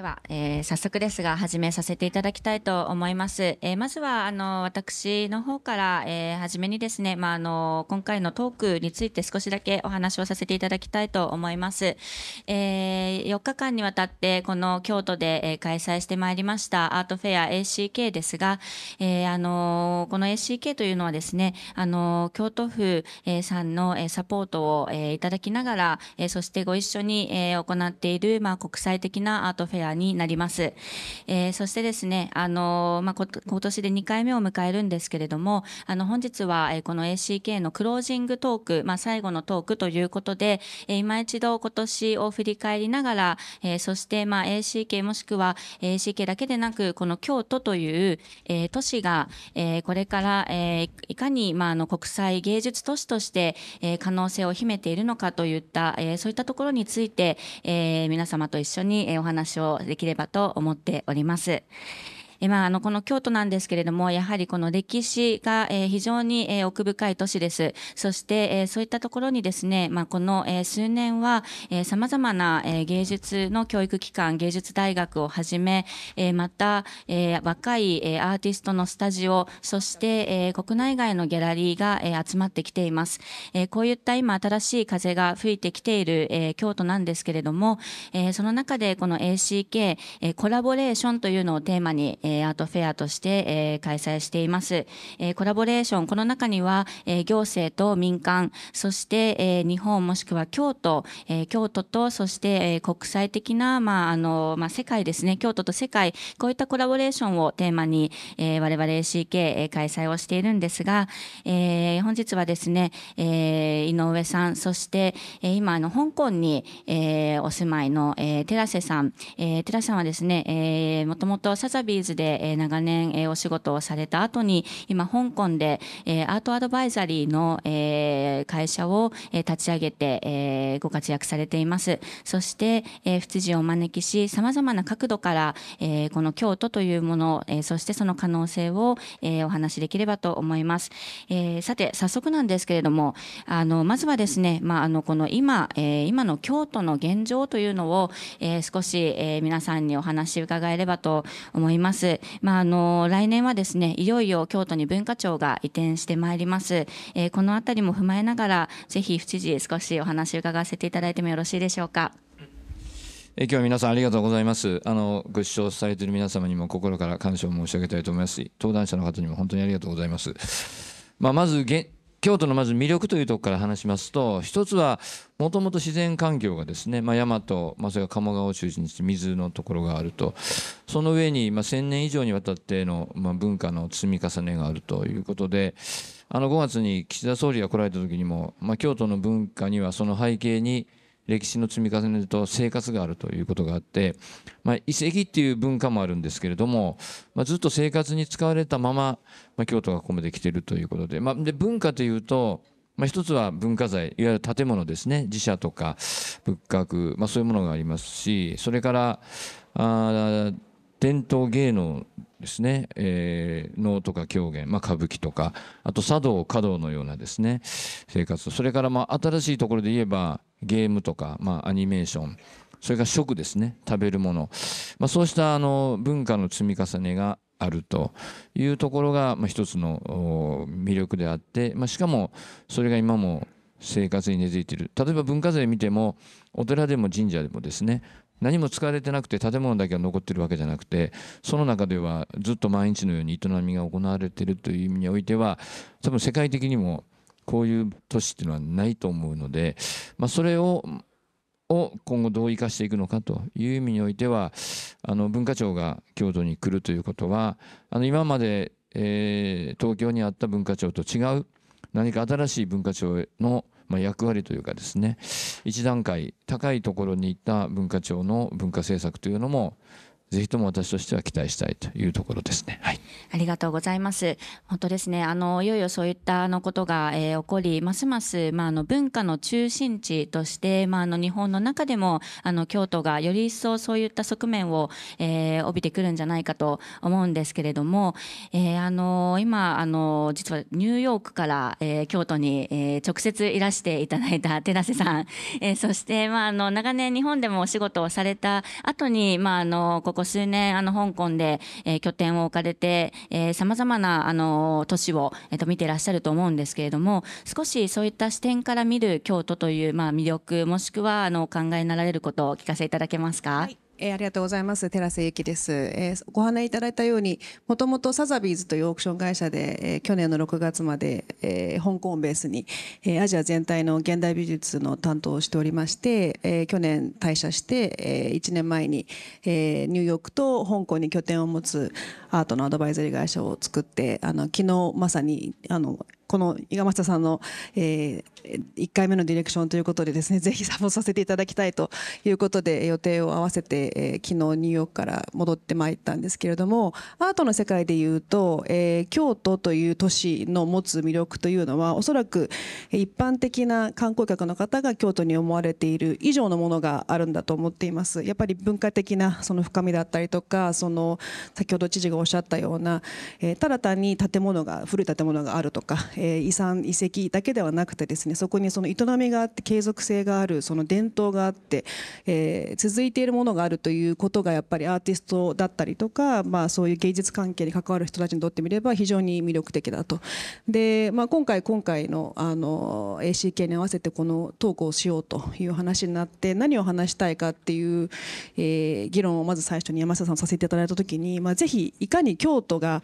では、えーー、早速ですが始めさせていただきたいと思います。えー、まずはあの私の方から、えー、初めにですね、まあ、あの今回のトークについて少しだけお話をさせていただきたいと思います。えー、4日間にわたってこの京都で、えー、開催してまいりましたアートフェア ACK ですが、えー、あのこの ACK というのはですねあの京都府、えー、さんの、えー、サポートを、えー、いただきながら、えー、そしてご一緒に、えー、行っている、まあ、国際的なアートフェアになります。。えー、そしてですね、あのまあ、今年で2回目を迎えるんですけれども、あの本日は、えこの ACK のクロージングトーク、まあ、最後のトークということで、えー、今一度今年を振り返りながら、えー、そしてまあ ACK もしくは ACK だけでなく、この京都という、え都市が、えこれから、えいかに、まあ、あの国際芸術都市として、え可能性を秘めているのかといった、えそういったところについて、え皆様と一緒に、お話をできればとと思っております。えまあ、あのこの京都なんですけれどもやはりこの歴史が、え非常に、え奥深い都市ですそして、えそういったところにですね、まあ、この、え数年はさまざまな、え芸術の教育機関芸術大学をはじめ、えまた、え若い、えアーティストのスタジオそして、え国内外のギャラリーが、え集まってきています、えこういった今新しい風が吹いてきている、え京都なんですけれども、えその中でこの ACK、えコラボレーションというのをテーマに、ええアートフェアとして、え開催しています、えコラボレーションこの中には、え行政と民間そして、え日本もしくは京都、え京都とそして、え国際的な、まああのまあ、世界ですね京都と世界こういったコラボレーションをテーマに、え我々 ACK、え開催をしているんですが、え本日はですね、え井上さんそして、え今あの香港に、えお住まいの、えー、寺瀬さん、え寺瀬さんはですねえもともとサザビーズでえ長年えお仕事をされた後に今香港でえアートアドバイザリーのえ会社をえ立ち上げてえご活躍されていますそしてえ仏事をお招きしさまざまな角度からえこの京都というものえそしてその可能性をえお話しできればと思いますえさて早速なんですけれどもあのまずはですね、まあ、あのこの今え今の京都の現状というのをえ少しえ皆さんにお話伺えればと思います。。まあ、あの来年はですね、いよいよ京都に文化庁が移転してまいります。えー、このあたりも踏まえながら、ぜひ府知事少しお話伺わせていただいてもよろしいでしょうか。え今日は皆さんありがとうございます。あのご視聴されている皆様にも心から感謝を申し上げたいと思います登壇者の方にも本当にありがとうございます。まあ、まず現京都のまず魅力というとこから話しますと一つはもともと自然環境がですね、まあ、大和、まあ、それから鴨川を中心にして水のところがあるとその上に、まあ、1,000年以上にわたっての、まあ、文化の積み重ねがあるということであの5月に岸田総理が来られた時にも、まあ、京都の文化にはその背景に歴史の積み重ねと生活があるということがあって、まあ、遺跡っていう文化もあるんですけれども、まあ、ずっと生活に使われたまま、まあ、京都がここまで来てるということで,、まあ、で文化というと、まあ、一つは文化財いわゆる建物ですね寺社とか仏閣、まあ、そういうものがありますしそれからあ伝統芸能ですね、えー、能とか狂言、まあ、歌舞伎とかあと茶道華道のようなですね生活それからまあ新しいところで言えばゲームとか、まあ、アニメーションそれから食ですね食べるもの、まあ、そうしたあの文化の積み重ねがあるというところが、まあ、一つの魅力であって、まあ、しかもそれが今も生活に根付いている例えば文化財見てもお寺でも神社でもですね何も使われてなくて建物だけが残ってるわけじゃなくてその中ではずっと毎日のように営みが行われているという意味においては多分世界的にもこういう都市っていうのはないと思うので、まあ、それをを今後どう生かしていくのかという意味においてはあの文化庁が京都に来るということはあの今まで、えー、東京にあった文化庁と違う何か新しい文化庁の、まあ、役割というかですね一段階高いところにいた文化庁の文化政策というのもぜひとも私としては期待したいというところですね。はい、ありがとうございます。本当ですね。あのいよいよそういったあのことが、えー、起こり、ますますまああの文化の中心地として、まああの日本の中でもあの京都がより一層そういった側面を、えー、帯びてくるんじゃないかと思うんですけれども、えー、あの今あの実はニューヨークから、えー、京都に、えー、直接いらしていただいた寺瀬さん、えー、そしてまああの長年日本でもお仕事をされた後にまああのこここ数年、あの、香港で、えー、拠点を置かれて、えま様々な、あの、都市を、えっ、ー、と、見てらっしゃると思うんですけれども、少しそういった視点から見る京都という、まあ、魅力、もしくは、あの、お考えになられることをお聞かせいただけますか。はいえー、ありがとうございます。寺瀬ゆきです。えー、ご案内いただいたように、もともとサザビーズというオークション会社で、えー、去年の6月まで、えー、香港をベースに、えー、アジア全体の現代美術の担当をしておりまして、えー、去年退社して、えー、1年前に、えー、ニューヨークと香港に拠点を持つアートのアドバイザリー会社を作って、あの昨日まさにあのこの伊賀正さんの、えー、1回目のディレクションということでですね ぜひサポートさせていただきたいということで予定を合わせて、えー、昨日ニューヨークから戻ってまいったんですけれどもアートの世界でいうと、えー、京都という都市の持つ魅力というのはおそらく一般的な観光客の方が京都に思われている以上のものがあるんだと思っていますやっぱり文化的なその深みだったりとかその先ほど知事がおっしゃったような、えー、ただ単に建物が古い建物があるとかえ遺産遺跡だけではなくてですねそこにその営みがあって継続性があるその伝統があって、えー、続いているものがあるということがやっぱりアーティストだったりとか、まあ、そういう芸術関係に関わる人たちにとってみれば非常に魅力的だと。で、まあ、今回今回のあの ACK に合わせてこのトークをしようという話になって何を話したいかっていう、えー、議論をまず最初に山下さんさせていただいた時に、まあ、ぜひいかに京都が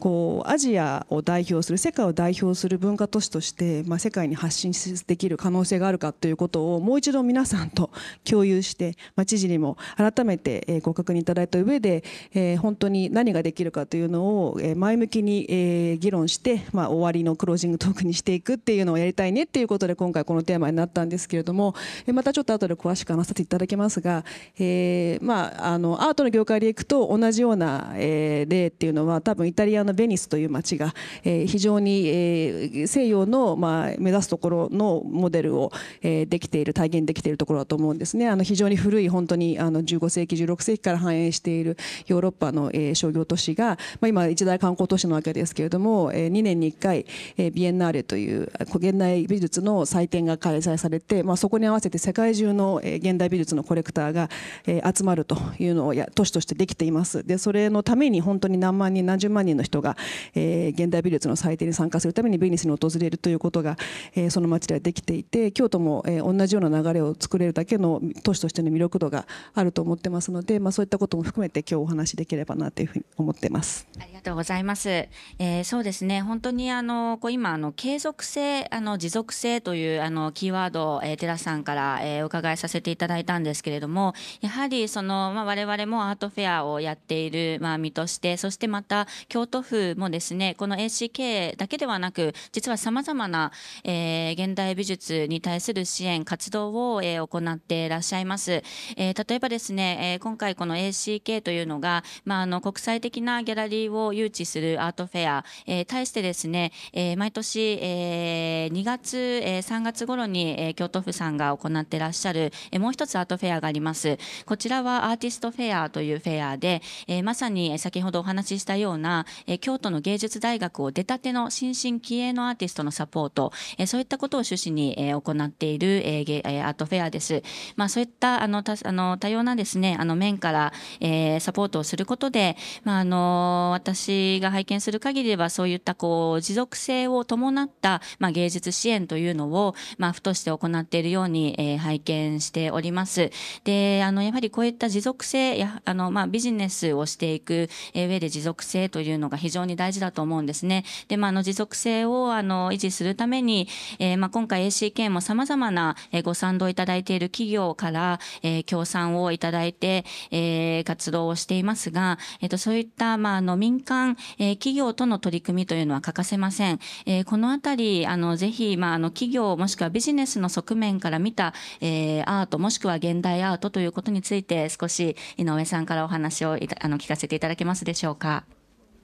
こうアジアを代表する世界を代表するする文化都市として、まあ、世界に発信できる可能性があるかということをもう一度皆さんと共有して、まあ、知事にも改めてご確認いただいた上で、えー、本当に何ができるかというのを前向きに、え議論して、まあ、終わりのクロージングトークにしていくっていうのをやりたいねっていうことで今回このテーマになったんですけれどもまたちょっと後で詳しく話させていただきますが、えー、まあ、あのアートの業界でいくと同じような、え例っていうのは多分イタリアのベニスという街が、え非常に、えー西洋の、ま目指すところのモデルを、えできている体現できているところだと思うんですねあの非常に古い本当にあの15世紀16世紀から繁栄しているヨーロッパの、え商業都市が、ま今一大観光都市なわけですけれども、え2年に1回、えビエンナーレという現代美術の祭典が開催されて、まあ、そこに合わせて世界中の、え現代美術のコレクターが、え集まるというのをや都市としてできていますでそれのために本当に何万人何十万人の人が、え現代美術の祭典に参加するためににベニスに訪れるということが、えー、その町ではできていて京都も、えー、同じような流れを作れるだけの都市としての魅力度があると思ってますので、まあ、そういったことも含めて今日お話しできればなというふうに思ってます。ありがとうございます、えー、そうですね本当にあのこう今あの継続性あの持続性というあのキーワードを、えー、寺さんから、えー、お伺いさせていただいたんですけれどもやはりその、まあ、我々もアートフェアをやっている、まあ、身としてそしてまた京都府もですねこの ACK だけではなくく実はさまざまな、えー、現代美術に対する支援活動を、えー、行っていらっしゃいます、えー、例えばですね、えー、今回この ACK というのが、まあ、あの国際的なギャラリーを誘致するアートフェア、えー、対してですね、えー、毎年、えー、2月、えー、3月頃に、えー、京都府さんが行っていらっしゃる、えー、もう一つアートフェアがありますこちらはアーティストフェアというフェアで、えー、まさに先ほどお話ししたような、えー、京都の芸術大学を出たての新進気鋭のアーティストのサポート、えそういったことを趣旨に、え行っている、えー、アートフェアです。まあ、そういったあのたあの多様なですね、あの面から、えー、サポートをすることで、まあ、あの私が拝見する限りではそういったこう持続性を伴った、まあ、芸術支援というのを、まあ、府として行っているように、えー、拝見しております。で、あのやはりこういった持続性やあの、まあ、ビジネスをしていく上で持続性というのが非常に大事だと思うんですね。で、まあ、あの持続性性をあの維持するために、えー、まあ、今回 ACK もさまざまなご賛同いただいている企業から、えー、協賛をいただいて、えー、活動をしていますが、えー、とそういった、まあ、あの民間、えー、企業との取り組みというのは欠かせません。えー、このあたりあのぜひ、まあ、あの企業もしくはビジネスの側面から見た、えー、アートもしくは現代アートということについて少し井上さんからお話をあの聞かせていただけますでしょうか。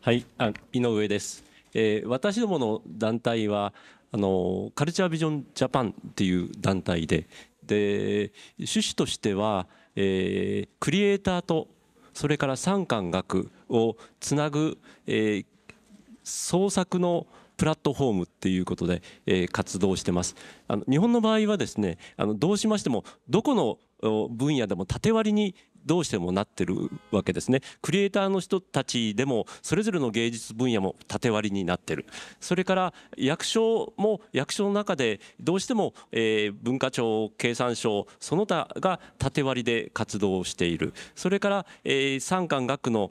はい、あ井上です。えー、私どもの団体はあのカルチャービジョンジャパンっていう団体でで趣旨としては、えー、クリエイターとそれから産官学をつなぐ、えー、創作のプラットフォームっていうことで、えー、活動してますあの日本の場合はですねあのどうしましてもどこの分野でも縦割りにどうしてもなってるわけですねクリエイターの人たちでもそれぞれの芸術分野も縦割りになってるそれから役所も役所の中でどうしても、えー、文化庁経産省その他が縦割りで活動しているそれから、えー、産官学の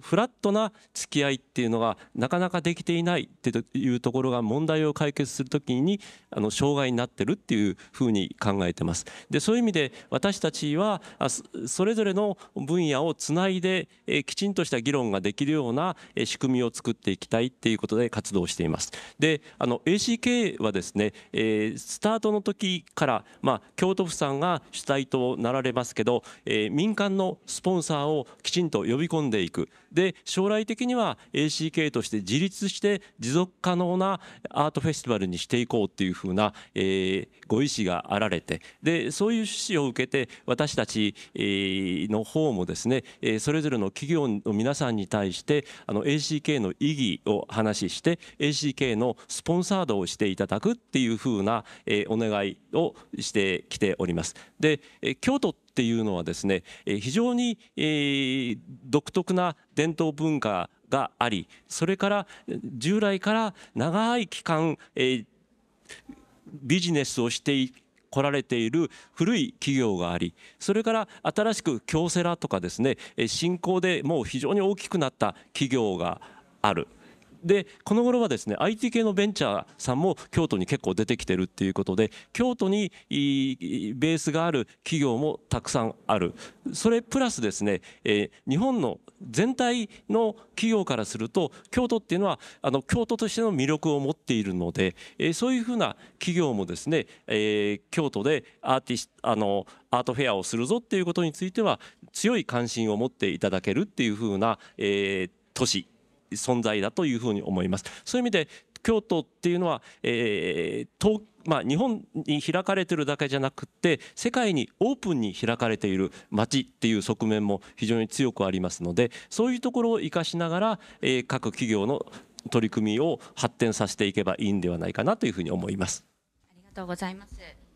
フラットな付き合いっていうのがなかなかできていないっていうところが問題を解決するときにあの障害になってるっていうふうに考えてます。でそういう意味で私たちはそれぞれの分野をつないで、えきちんとした議論ができるような、え仕組みを作っていきたいっていうことで活動しています。であの ACK はですね、えスタートの時から、まあ、京都府さんが主体となられますけど、え民間のスポンサーをきちんと呼び込んでいくで将来的には ACK として自立して持続可能なアートフェスティバルにしていこうっていうふうな、えー、ご意思があられてでそういう趣旨を受けて私たち、えー、の方もですね、えー、それぞれの企業の皆さんに対してあの ACK の意義を話して ACK のスポンサードをしていただくっていうふうな、えー、お願いをしてきております。で、えー、京都っていうのはですね、え非常に、え独特な伝統文化がありそれから従来から長い期間、えビジネスをしてこられている古い企業がありそれから新しく京セラとかですね新興でもう非常に大きくなった企業がある。でこの頃はですね IT 系のベンチャーさんも京都に結構出てきてるっていうことで京都にベースがある企業もたくさんあるそれプラスですね、えー、日本の全体の企業からすると京都っていうのはあの京都としての魅力を持っているので、えー、そういうふうな企業もですね、えー、京都でアーティスあのアートフェアをするぞっていうことについては強い関心を持っていただけるっていうふうな、えー、都市存在だというふうに思います。そういう意味で京都っていうのは、えー、まあ、日本に開かれてるだけじゃなくて世界にオープンに開かれている街っていう側面も非常に強くありますのでそういうところを生かしながら、えー、各企業の取り組みを発展させていけばいいんではないかなというふうに思います。ありがとうございます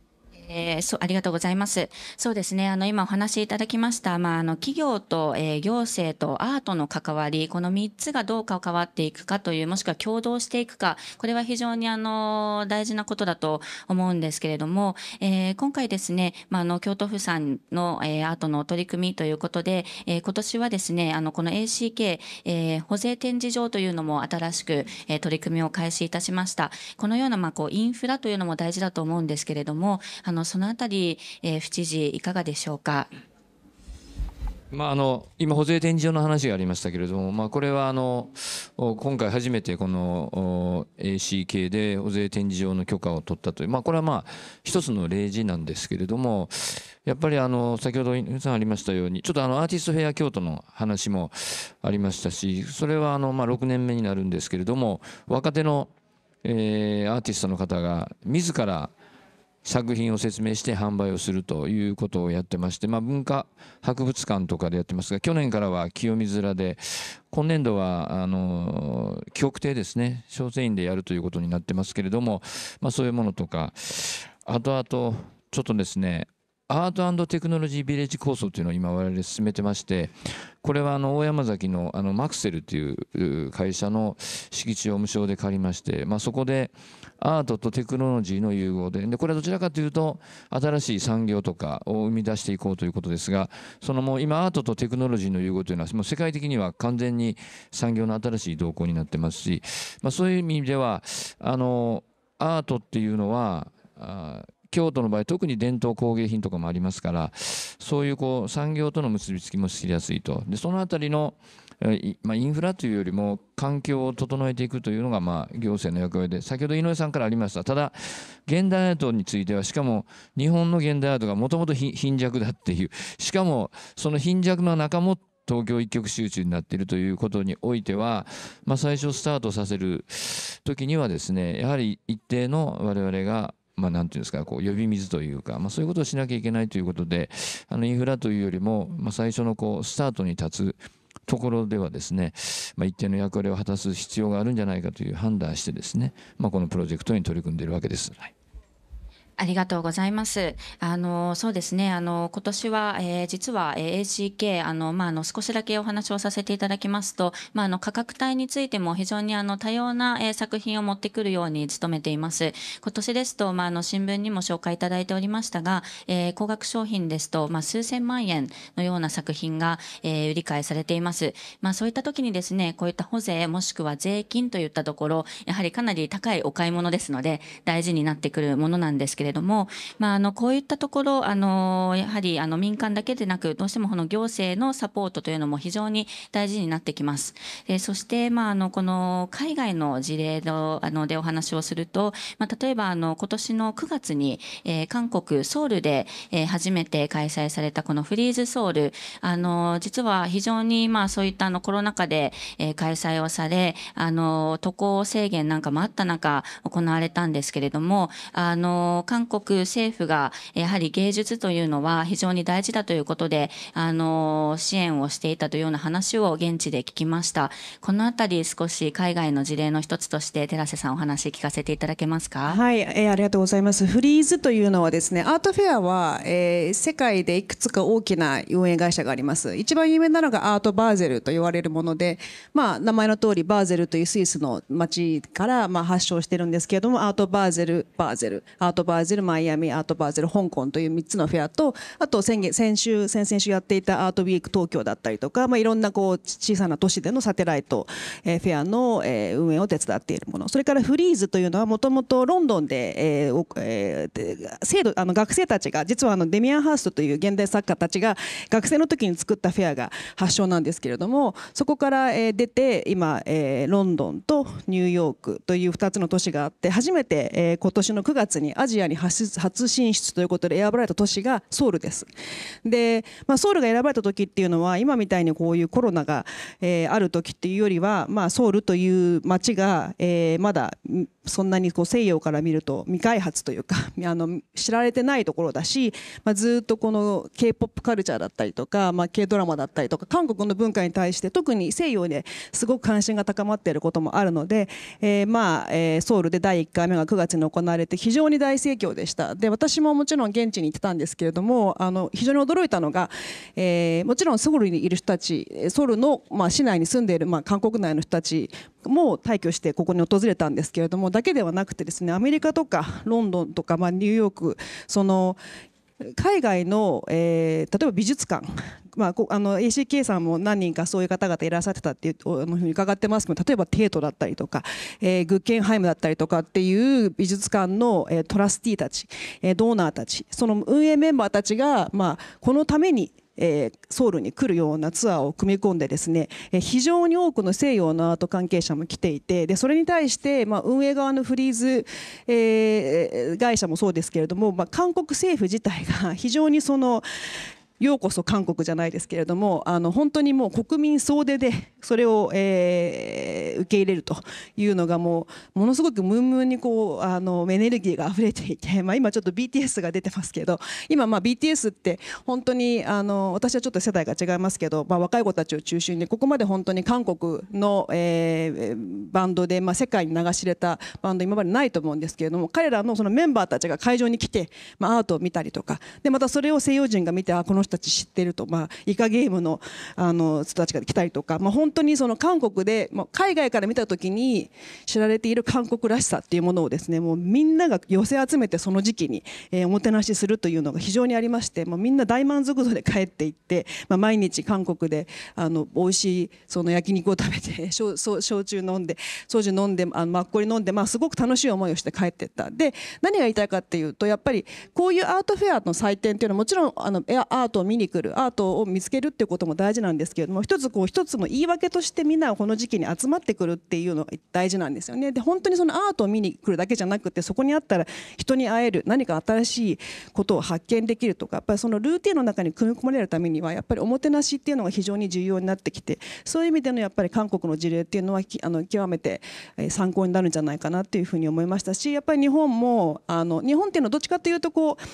えー、そうありがとうございます。そうですね。あの今お話しいただきました。まああの企業と、えー、行政とアートの関わり、この3つがどう関わっていくかというもしくは共同していくか、これは非常にあの大事なことだと思うんですけれども、えー、今回ですね、まあの京都府さんの、えアートの取り組みということで、え今年はですね、あのこの ACK、え保税展示場というのも新しく、え取り組みを開始いたしました。このようなまあこうインフラというのも大事だと思うんですけれども、あのそのあたり、えー、府知事、いかがでしょうか。まあ、あの今、保税展示場の話がありましたけれども、まあ、これはあの今回初めてこの AC k で保税展示場の許可を取ったという、まあ、これはまあ一つの例示なんですけれども、やっぱりあの先ほど皆さんありましたように、ちょっとあのアーティストフェア京都の話もありましたし、それはあのまあ6年目になるんですけれども、若手のえー、アーティストの方が自ら作品を説明して販売をするということをやってまして、まあ、文化博物館とかでやってますが去年からは清水寺で今年度はあの記憶亭ですね小店院でやるということになってますけれども、まあ、そういうものとかあとあとちょっとですねアートテクノロジービレッジ構想というのを今我々進めてましてこれはあの大山崎のあのマクセルという会社の敷地を無償で借りまして、まあ、そこでアートとテクノロジーの融合ででこれはどちらかというと新しい産業とかを生み出していこうということですがそのもう今アートとテクノロジーの融合というのはもう世界的には完全に産業の新しい動向になってますし、まあ、そういう意味ではあのアートっていうのはあ京都の場合特に伝統工芸品とかもありますからそういうこう産業との結びつきも知りやすいとでその辺りの、まあ、インフラというよりも環境を整えていくというのが、まあ、行政の役割で先ほど井上さんからありましたただ現代アートについてはしかも日本の現代アートがもともと貧弱だっていうしかもその貧弱の仲も東京一極集中になっているということにおいては、まあ、最初スタートさせる時にはですねやはり一定の我々がまあ、なんていうんですか、こう、呼び水というか、まあ、そういうことをしなきゃいけないということで、あの、インフラというよりも、まあ、最初のこう、スタートに立つ、ところではですね、まあ、一定の役割を果たす必要があるんじゃないかという判断してですね、まあ、このプロジェクトに取り組んでいるわけです。はいありがとうございます。あのそうですね。あの今年は、えー、実は、え ACK あのまああの少しだけお話をさせていただきますと、まああの価格帯についても非常にあの多様な、えー、作品を持ってくるように努めています。今年ですとまああの新聞にも紹介いただいておりましたが、えー、高額商品ですとまあ数千万円のような作品が、えー、売り買いされています。まあそういった時にですね、こういった補税もしくは税金といったところ、やはりかなり高いお買い物ですので大事になってくるものなんですけけれども、まあ、あのこういったところあのやはりあの民間だけでなくどうしてもこの行政のサポートというのも非常に大事になってきます。でそして、まあ、あのこの海外の事例のあのでお話をすると、まあ、例えばあの今年の9月に、えー、韓国ソウルで、えー、初めて開催されたこのフリーズソウルあの実は非常に、まあ、そういったあのコロナ禍で、えー、開催をされあの渡航制限なんかもあった中行われたんですけれどもあの韓国政府がやはり芸術というのは非常に大事だということで、あの、支援をしていたというような話を現地で聞きました。このあたり少し海外の事例の一つとして、寺瀬さんお話聞かせていただけますか。はい、えー、ありがとうございます。フリーズというのはですね、アートフェアは、えー、世界でいくつか大きな運営会社があります。一番有名なのがアートバーゼルと言われるもので、まあ、名前の通りバーゼルというスイスの町から、まあ、発祥してるんですけれども、アートバーゼル、バーゼル、アートバーゼルーゼルマイアミアートバーゼル香港という3つのフェアとあと先月先週先々週やっていたアートウィーク東京だったりとか、まあ、いろんなこう小さな都市でのサテライト、えー、フェアの、えー、運営を手伝っているものそれからフリーズというのはもともとロンドンで,、えーえー、制度あの学生たちが実はあのデミアン・ハーストという現代作家たちが学生の時に作ったフェアが発祥なんですけれどもそこから、えー、出て今、えー、ロンドンとニューヨークという2つの都市があって初めて、えー、今年の9月にアジアにに初進出ということで選ばれた都市がソウルです。で、まあ、ソウルが選ばれた時っていうのは今みたいにこういうコロナが、えー、ある時っていうよりは、まあ、ソウルという街が、えー、まだそんなにこう西洋から見ると未開発というか あの知られてないところだし、まあ、ずっとこの k p o p カルチャーだったりとか、まあ、K ドラマだったりとか韓国の文化に対して特に西洋ですごく関心が高まっていることもあるので、えーまあえー、ソウルで第1回目が9月に行われて非常に大盛況況でしたで私ももちろん現地に行ってたんですけれどもあの非常に驚いたのが、えー、もちろんソウルにいる人たちソウルの、まあ、市内に住んでいる、まあ、韓国内の人たちも退去してここに訪れたんですけれどもだけではなくてですねアメリカとかロンドンとか、まあ、ニューヨークその海外の、えー、例えば美術館、まあ、あの ACK さんも何人かそういう方々いらっしゃってたっていうのふうに伺ってますけど例えばテートだったりとか、えー、グッケンハイムだったりとかっていう美術館の、えー、トラスティーたち、えー、ドーナーたちその運営メンバーたちが、まあ、このためにえー、ソウルに来るようなツアーを組み込んでですね、えー、非常に多くの西洋のアート関係者も来ていてでそれに対して、まあ、運営側のフリーズ、えー、会社もそうですけれども、まあ、韓国政府自体が非常にそのようこそ韓国じゃないですけれどもあの本当にもう国民総出でそれを、えー、受け入れるというのがもうものすごくムンムンにこうあのエネルギーが溢れていて、まあ、今ちょっと BTS が出てますけど今まあ BTS って本当にあの私はちょっと世代が違いますけど、まあ、若い子たちを中心にここまで本当に韓国の、えー、バンドで、まあ、世界に流し入れたバンド今までないと思うんですけれども彼らのそのメンバーたちが会場に来て、まあ、アートを見たりとかでまたそれを西洋人が見てあこの人たち知ってると、まあ、イカゲームのあの人たちが来たりとか、まあ、本当にその韓国で、まあ、海外から見た時に知られている韓国らしさっていうものをですねもうみんなが寄せ集めてその時期に、えおもてなしするというのが非常にありまして、もうみんな大満足度で帰っていって、まあ、毎日韓国であの美味しいその焼肉を食べて 焼酎飲んで焼酎飲んであのマッコリ飲んで、まあ、すごく楽しい思いをして帰っていったで何が言いたいかっていうとやっぱりこういうアートフェアの祭典っていうのはもちろんあのエアアートを見に来るアートを見つけるっていうことも大事なんですけれども一つこう一つも言い訳としてみんなこの時期に集まってくるっていうのが大事なんですよね。で本当にそのアートを見に来るだけじゃなくてそこにあったら人に会える何か新しいことを発見できるとかやっぱりそのルーティンの中に組み込まれるためにはやっぱりおもてなしっていうのが非常に重要になってきてそういう意味でのやっぱり韓国の事例っていうのはあの極めて参考になるんじゃないかなっていうふうに思いましたしやっぱり日本もあの日本っていうのはどっちかというとこう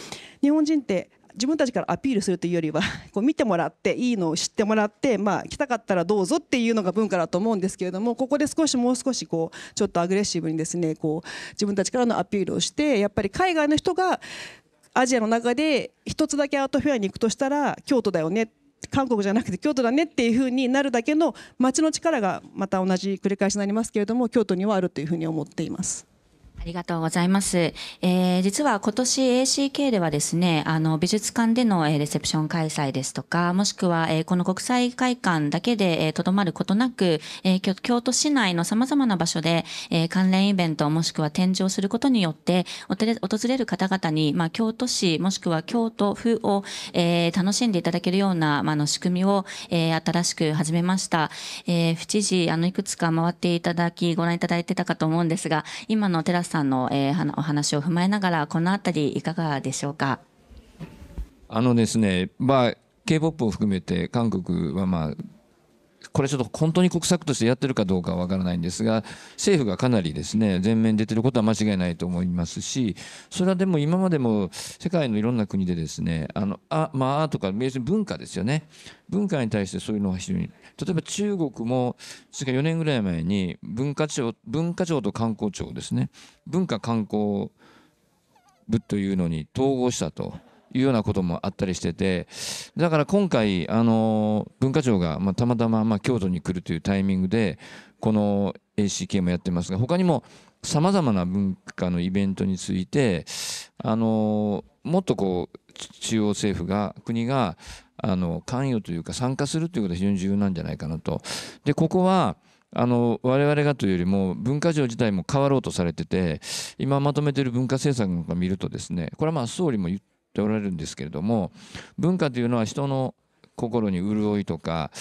日本人って自分たちからアピールするというよりは こう見てもらっていいのを知ってもらって、まあ、来たかったらどうぞっていうのが文化だと思うんですけれどもここで少しもう少しこうちょっとアグレッシブにですねこう自分たちからのアピールをしてやっぱり海外の人がアジアの中で1つだけアートフェアに行くとしたら京都だよね韓国じゃなくて京都だねっていうふうになるだけの街の力がまた同じ繰り返しになりますけれども京都にはあるというふうに思っています。ありがとうございます。えー、実は今年 ACK ではですね、あの、美術館での、えレセプション開催ですとか、もしくは、えこの国際会館だけで、えとどまることなく、え京都市内の様々な場所で、え関連イベントもしくは展示をすることによって、訪れる方々に、まあ、京都市もしくは京都府を、え楽しんでいただけるような、まあ、の仕組みを、え新しく始めました。えー、府知事、あの、いくつか回っていただき、ご覧いただいてたかと思うんですが、今のテラスさんさんの、えー、お話を踏まえながらこのあたりいかがでしょうか。あのですね、まあ K-POP を含めて韓国はまあこれちょっと本当に国策としてやってるかどうかはわからないんですが政府がかなりですね前面に出てることは間違いないと思いますしそれはでも今までも世界のいろんな国でですねあのあまあとか別に文化ですよね文化に対してそういうのは非常に例えば中国もそれから4年ぐらい前に文化庁文化庁と観光庁ですね文化観光部というのに統合したと。いうようなこともあったりしててだから今回あの文化庁が、まあ、たまたま、まあ、京都に来るというタイミングでこの ACK もやってますが他にもさまざまな文化のイベントについてあのもっとこう中央政府が国があの関与というか参加するということが非常に重要なんじゃないかなと。でここはあの我々がというよりも文化庁自体も変わろうとされてて今まとめてる文化政策なんか見るとですねこれはまあ総理も言ってておられるんですけれども文化というのは人の心に潤いとか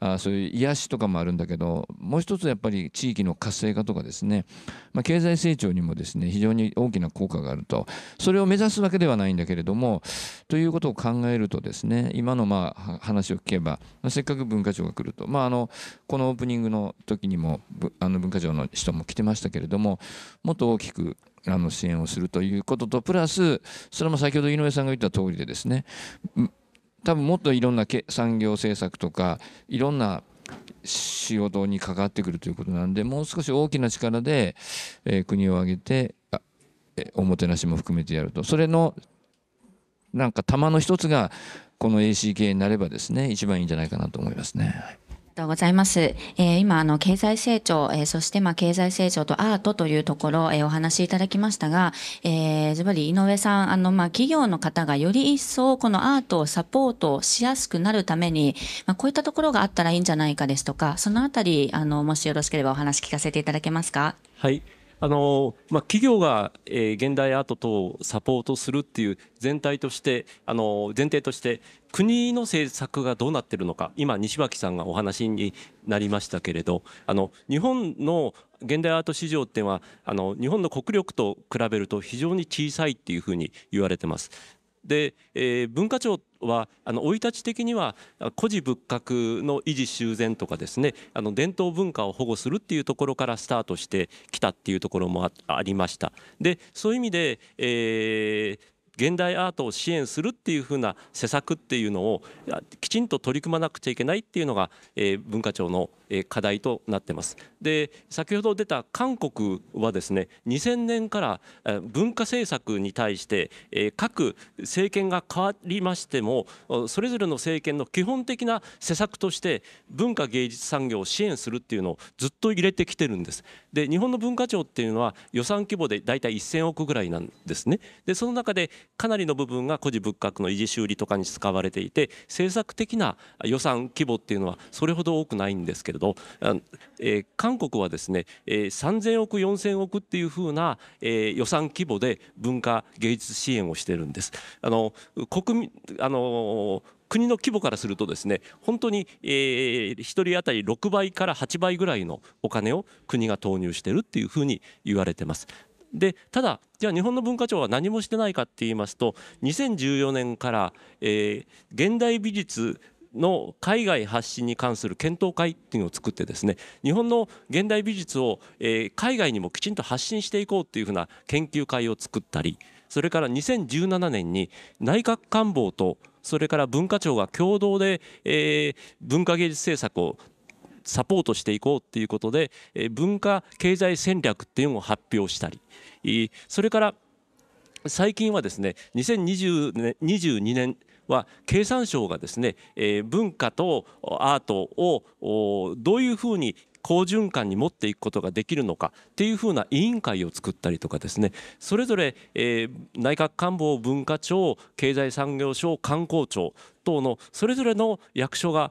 あそういう癒しとかもあるんだけどもう一つやっぱり地域の活性化とかですね、まあ、経済成長にもですね非常に大きな効果があるとそれを目指すわけではないんだけれどもということを考えるとですね今のまあ話を聞けば、まあ、せっかく文化庁が来ると、まあ、あのこのオープニングの時にもあの文化庁の人も来てましたけれどももっと大きくあの支援をするということとプラスそれも先ほど井上さんが言った通りでですね多分もっといろんな産業政策とかいろんな仕事に関わってくるということなんでもう少し大きな力で、えー、国を挙げてあ、えおもてなしも含めてやるとそれのなんか玉の一つがこの ACK になればですね一番いいんじゃないかなと思いますね。はいとうございます。えー、今、あの、経済成長、えー、そして、まあ、経済成長とアートというところ、えー、お話しいただきましたが、えー、ズバリ井上さん、あの、まあ、企業の方がより一層、このアートをサポートしやすくなるために、まあ、こういったところがあったらいいんじゃないかですとか、そのあたり、あの、もしよろしければお話聞かせていただけますか。はい。あのまあ、企業が、えー、現代アート等をサポートするっていう全体としてあの前提として国の政策がどうなってるのか今西脇さんがお話になりましたけれどあの日本の現代アート市場っていうのはあの日本の国力と比べると非常に小さいっていうふうに言われてます。で、えー、文化庁はあの生い立ち的には古事仏閣の維持修繕とかですねあの伝統文化を保護するっていうところからスタートしてきたっていうところもありました。でそういう意味で、えー現代アートを支援するっていう風な施策っていうのをきちんと取り組まなくちゃいけないっていうのが、えー、文化庁の課題となってます。で先ほど出た韓国はですね2000年から文化政策に対して各政権が変わりましてもそれぞれの政権の基本的な施策として文化芸術産業を支援するっていうのをずっと入れてきてるんです。で日本の文化庁っていうのは予算規模でだいたい1000億ぐらいなんですね。でその中でかなりの部分が孤児物価の維持修理とかに使われていて政策的な予算規模っていうのはそれほど多くないんですけどれど、えー、韓国はですね、えー、3000億4000億っていうふうな、えー、予算規模で文化芸術支援をしてるんです。あの国民あの国の規模からするとですね本当に、えー、1人当たり6倍から8倍ぐらいのお金を国が投入してるっていうふうに言われてます。でただじゃあ日本の文化庁は何もしてないかって言いますと2014年から、えー、現代美術の海外発信に関する検討会っていうのを作ってですね日本の現代美術を、えー、海外にもきちんと発信していこうっていうふうな研究会を作ったりそれから2017年に内閣官房とそれから文化庁が共同で、えー、文化芸術政策をサポートしていこうっていうことで、えー、文化経済戦略っていうのを発表したりそれから最近はですね2022年は経産省がですね、えー、文化とアートをどういうふうに好循環に持っていくことができるのかっていうふうな委員会を作ったりとかですねそれぞれ、えー、内閣官房文化庁経済産業省観光庁等のそれぞれの役所が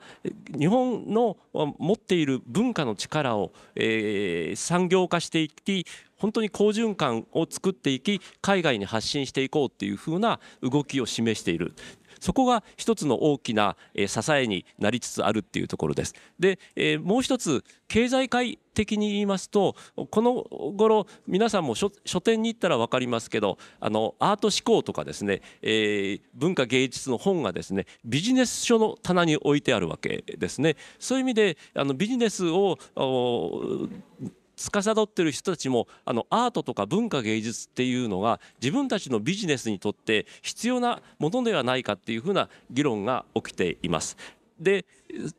日本の持っている文化の力を、えー、産業化していき本当に好循環を作っていき海外に発信していこうっていうふうな動きを示しているそこが一つの大きな、え支えになりつつあるっていうところです。で、えもう一つ経済界的に言いますとこの頃皆さんも書店に行ったら分かりますけどあのアート志向とかですね、えー、文化芸術の本がですねビジネス書の棚に置いてあるわけですねそういう意味であのビジネスを司ってる人たちもあのアートとか文化芸術っていうのが自分たちのビジネスにとって必要なものではないかっていうふうな議論が起きています。で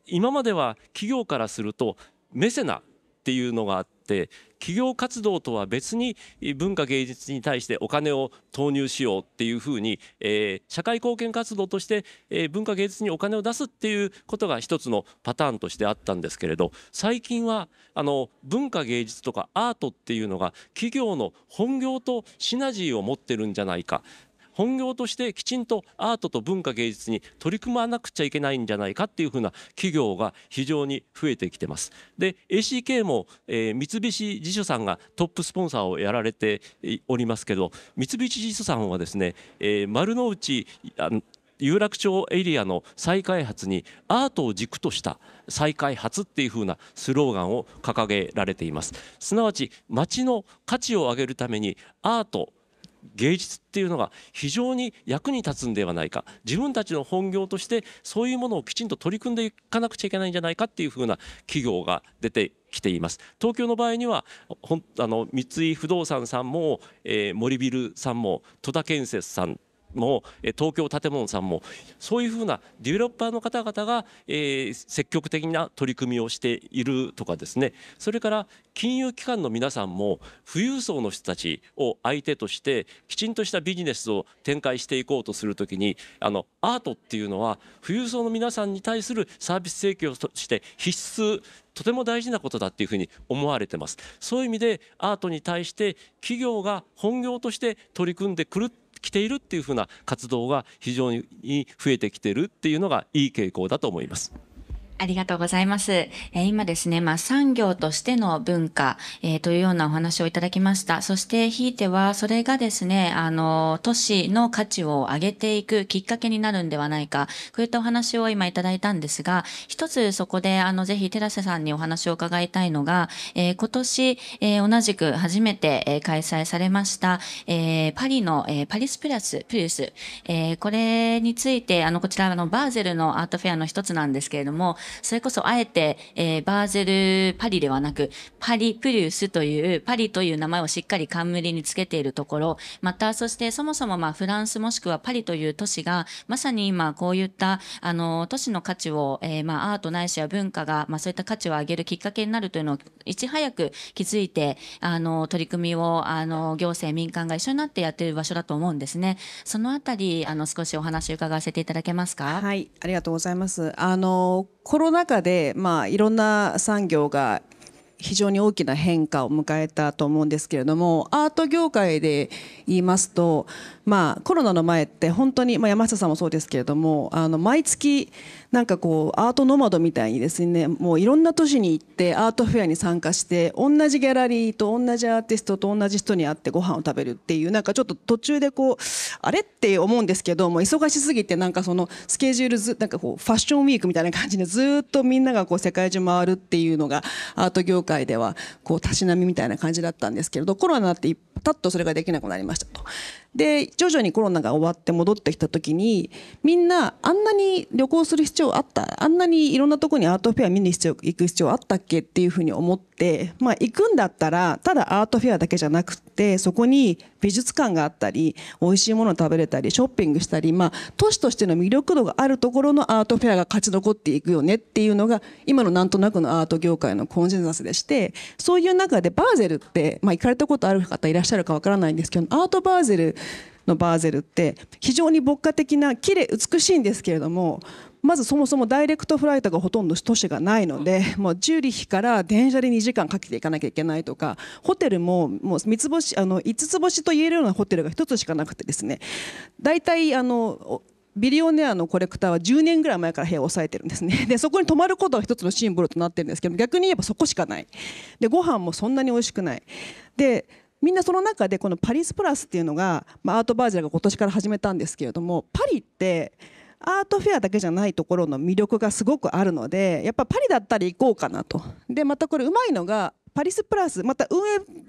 今までは企業からするとメセナっていうのがあってって企業活動とは別に文化芸術に対してお金を投入しようっていうふうに、えー、社会貢献活動として、えー、文化芸術にお金を出すっていうことが一つのパターンとしてあったんですけれど最近はあの文化芸術とかアートっていうのが企業の本業とシナジーを持ってるんじゃないか本業としてきちんとアートと文化芸術に取り組まなくちゃいけないんじゃないかっていうふうな企業が非常に増えてきてます。で ACK も、えー、三菱地所さんがトップスポンサーをやられておりますけど三菱地所さんはですね、えー、丸の内あの有楽町エリアの再開発にアートを軸とした再開発っていう風なスローガンを掲げられていますすなわち町の価値を上げるためにアート芸術っていうのが非常に役に立つんではないか自分たちの本業としてそういうものをきちんと取り組んでいかなくちゃいけないんじゃないかっていうふうな企業が出てきています東京の場合にはほんあの三井不動産さんも、えー、森ビルさんも戸田建設さんも東京建物さんもそういうふうなディベロッパーの方々が、え積極的な取り組みをしているとかですねそれから金融機関の皆さんも富裕層の人たちを相手としてきちんとしたビジネスを展開していこうとするときにあのアートっていうのは富裕層の皆さんに対するサービス提供として必須とても大事なことだっていうふうに思われてますそういう意味でアートに対して企業が本業として取り組んでくる来ているっていうふうな活動が非常に増えてきてるっていうのがいい傾向だと思います。ありがとうございます。えー、今ですね、まあ、産業としての文化、えー、というようなお話をいただきました。そして、ひいては、それがですね、あの、都市の価値を上げていくきっかけになるんではないか、こういったお話を今いただいたんですが、一つそこで、あの、ぜひ、寺瀬さんにお話を伺いたいのが、えー、今年、え同じく初めて、え開催されました、えパリの、えパリスプラス、プリウス、えこれについて、あの、こちら、あの、バーゼルのアートフェアの一つなんですけれども、それこそあえて、えー、バーゼルパリではなく、パリプリウスという、パリという名前をしっかり冠につけているところ、また、そしてそもそもまあフランスもしくはパリという都市が、まさに今こういった、あの、都市の価値を、えー、まあアートないしは文化が、まあそういった価値を上げるきっかけになるというのを、いち早く気づいて、あの、取り組みを、あの、行政、民間が一緒になってやってる場所だと思うんですね。そのあたり、あの、少しお話伺わせていただけますか。はい、ありがとうございます。あの、コロナ禍で、まあ、いろんな産業が非常に大きな変化を迎えたと思うんですけれどもアート業界で言いますと、まあ、コロナの前って本当に、まあ、山下さんもそうですけれどもあの毎月なんかこうアートノマドみたいにですねもういろんな都市に行ってアートフェアに参加して同じギャラリーと同じアーティストと同じ人に会ってご飯を食べるっていうなんかちょっと途中でこうあれって思うんですけども忙しすぎてなんかそのスケジュールずなんかこうファッションウィークみたいな感じでずっとみんながこう世界中回るっていうのがアート業界界ではこうたしなみみたいな感じだったんですけれどコロナになってパッとそれができなくなりましたと。で徐々にコロナが終わって戻ってきた時にみんなあんなに旅行する必要あったあんなにいろんなとこにアートフェア見に必要行く必要あったっけっていうふうに思って、まあ、行くんだったらただアートフェアだけじゃなくてそこに美術館があったり美味しいもの食べれたりショッピングしたり、まあ、都市としての魅力度があるところのアートフェアが勝ち残っていくよねっていうのが今のなんとなくのアート業界のコンセンサスでしてそういう中でバーゼルって、まあ、行かれたことある方いらっしゃるかわからないんですけどアートバーゼルのバーゼルって非常に牧歌的な綺麗美しいんですけれどもまずそもそもダイレクトフライトがほとんど都市がないのでもうジュリヒから電車で2時間かけていかなきゃいけないとかホテルももう3つ星あの5つ星と言えるようなホテルが1つしかなくてですね大体あのビリオネアのコレクターは10年ぐらい前から部屋を押さえてるんですねでそこに泊まることが1つのシンボルとなってるんですけど逆に言えばそこしかないでご飯もそんなに美味しくないでみんなその中でこのパリスプラスっていうのが、まあ、アートバージョンが今年から始めたんですけれどもパリってアートフェアだけじゃないところの魅力がすごくあるのでやっぱパリだったら行こうかなとでまたこれうまいのがパリスプラスまた運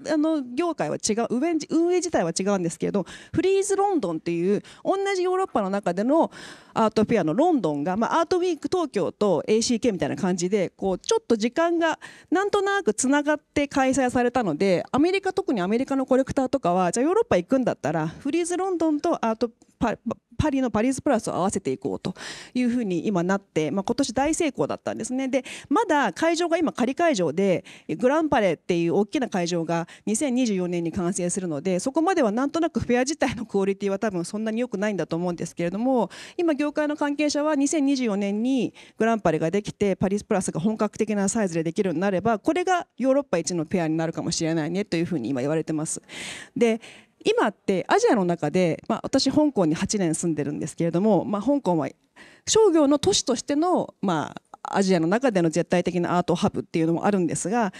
営あの業界は違う運営自体は違うんですけどフリーズロンドンっていう同じヨーロッパの中でのアートフェアのロンドンが、まあ、アートウィーク東京と ACK みたいな感じでこうちょっと時間がなんとなくつながって開催されたのでアメリカ特にアメリカのコレクターとかはじゃあヨーロッパ行くんだったらフリーズロンドンとアートパパリのパリスプラスを合わせていこうというふうに今なって、まあ、今年大成功だったんですねでまだ会場が今仮会場でグランパレっていう大きな会場が2024年に完成するのでそこまではなんとなくフェア自体のクオリティは多分そんなに良くないんだと思うんですけれども今業界の関係者は2024年にグランパレができてパリスプラスが本格的なサイズでできるようになればこれがヨーロッパ一のペアになるかもしれないねというふうに今言われてます。で今ってアジアの中で、まあ、私香港に8年住んでるんですけれども、まあ、香港は商業の都市としての、まあ、アジアの中での絶対的なアートハブっていうのもあるんですが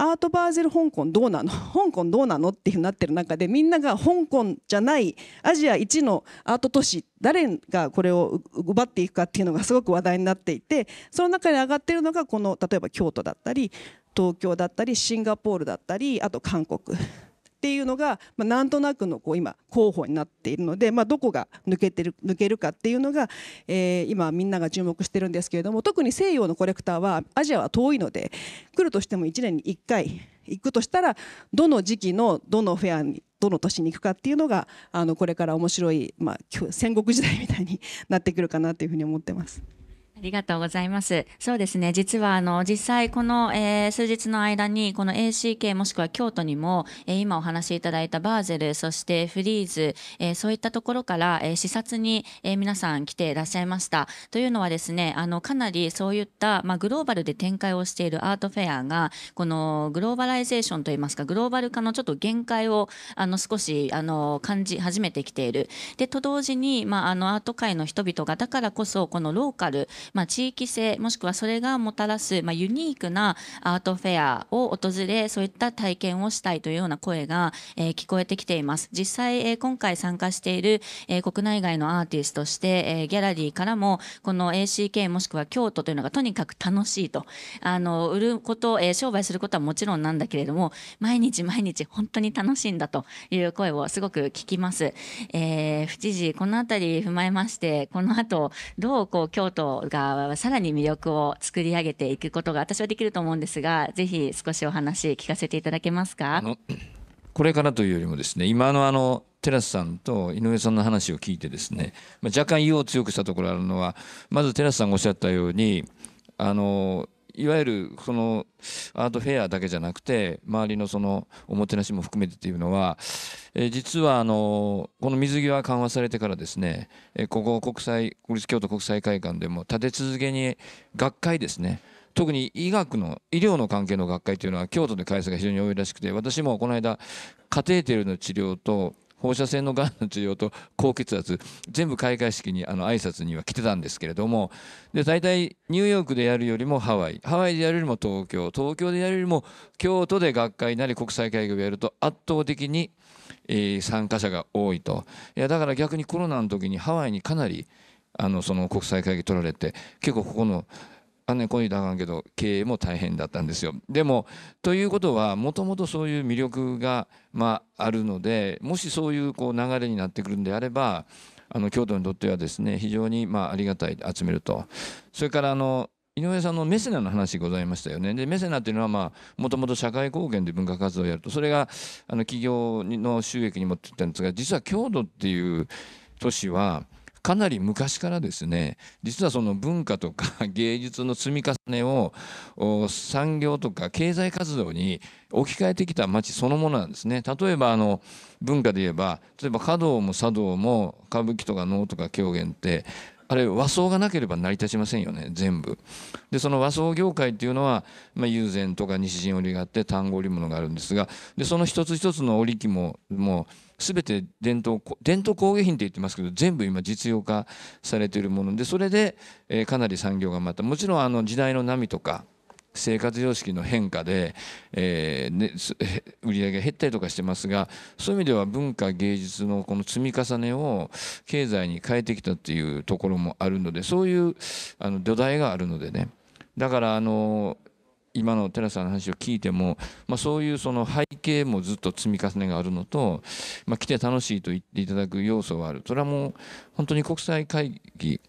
アートバーゼル香港どうなの 香港どうなのっていうふうになってる中でみんなが香港じゃないアジア一のアート都市誰がこれを奪っていくかっていうのがすごく話題になっていてその中で上がってるのがこの例えば京都だったり東京だったりシンガポールだったりあと韓国っていうのが、まあ、なんとなくのこう今候補になっているので、まあ、どこが抜けてる抜けるかっていうのが、えー、今みんなが注目してるんですけれども特に西洋のコレクターはアジアは遠いので来るとしても1年に1回行くとしたらどの時期のどのフェアにどの年に行くかっていうのがあのこれから面白い、まあ、戦国時代みたいになってくるかなというふうに思ってます。ありがとうございます。そうですね。実は、あの、実際、この、えー、数日の間に、この ACK もしくは京都にも、えー、今お話しいただいたバーゼル、そしてフリーズ、えー、そういったところから、え視察に、え皆さん来ていらっしゃいました。というのはですね、あの、かなりそういった、まあ、グローバルで展開をしているアートフェアが、このグローバライゼーションといいますか、グローバル化のちょっと限界を、あの、少し、あの、感じ始めてきている。で、と同時に、まあ、あの、アート界の人々が、だからこそ、このローカル、まあ、地域性もしくはそれがもたらす、まあ、ユニークなアートフェアを訪れそういった体験をしたいというような声が、えー、聞こえてきています実際、えー、今回参加している、えー、国内外のアーティストとして、えー、ギャラリーからもこの ACK もしくは京都というのがとにかく楽しいとあの売ること、えー、商売することはもちろんなんだけれども毎日毎日本当に楽しいんだという声をすごく聞きます、えー、府知事この辺り踏まえましてこの後どうこう京都がカはさらに魅力を作り上げていくことが私はできると思うんですがぜひ少しお話聞かせていただけますか これからというよりもですね今のあのテラスさんと井上さんの話を聞いてですね、まあ、若干意を強くしたところあるのはまずテラスさんがおっしゃったようにあのいわゆるそのアートフェアだけじゃなくて周りのそのおもてなしも含めてというのは、え実はあのこの水際緩和されてからですね、えここ国際国立京都国際会館でも立て続けに学会ですね特に医学の医療の関係の学会というのは京都で開催が非常に多いらしくて私もこの間カテーテルの治療と放射線のがんの治療と高血圧全部開会式にあの挨拶には来てたんですけれどもで大体ニューヨークでやるよりもハワイハワイでやるよりも東京東京でやるよりも京都で学会なり国際会議をやると圧倒的に、え参加者が多いといやだから逆にコロナの時にハワイにかなりあのその国際会議取られて結構ここのあんにこううあかんけど経営も大変だったんですよ。でもということはもともとそういう魅力が、まあ、あるのでもしそういうこう流れになってくるんであればあの京都にとってはですね非常にまあありがたい集めるとそれからあの井上さんのメセナの話ございましたよね。でメセナっていうのはまあもともと社会貢献で文化活動をやるとそれがあの企業の収益にもっていったんですが実は郷土っていう都市はかなり昔からですね実はその文化とか 芸術の積み重ねを産業とか経済活動に置き換えてきた町そのものなんですね例えばあの文化で言えば例えば華道も茶道も歌舞伎とか能とか狂言ってあれ和装がなければ成り立ちませんよね全部でその和装業界っていうのは、まあ、友禅とか西陣織があって単語織物があるんですがでその一つ一つの織機ももう全て伝統伝統工芸品って言ってますけど全部今実用化されているものでそれで、えー、かなり産業がまたもちろんあの時代の波とか生活様式の変化で、えーね、売り上げ減ったりとかしてますがそういう意味では文化芸術のこの積み重ねを経済に変えてきたっていうところもあるのでそういうあの土台があるのでねだからあの今の寺さんの話を聞いても、まあ、そういうその背景もずっと積み重ねがあるのと、まあ、来て楽しいと言っていただく要素はあるそれはもう本当に国際会議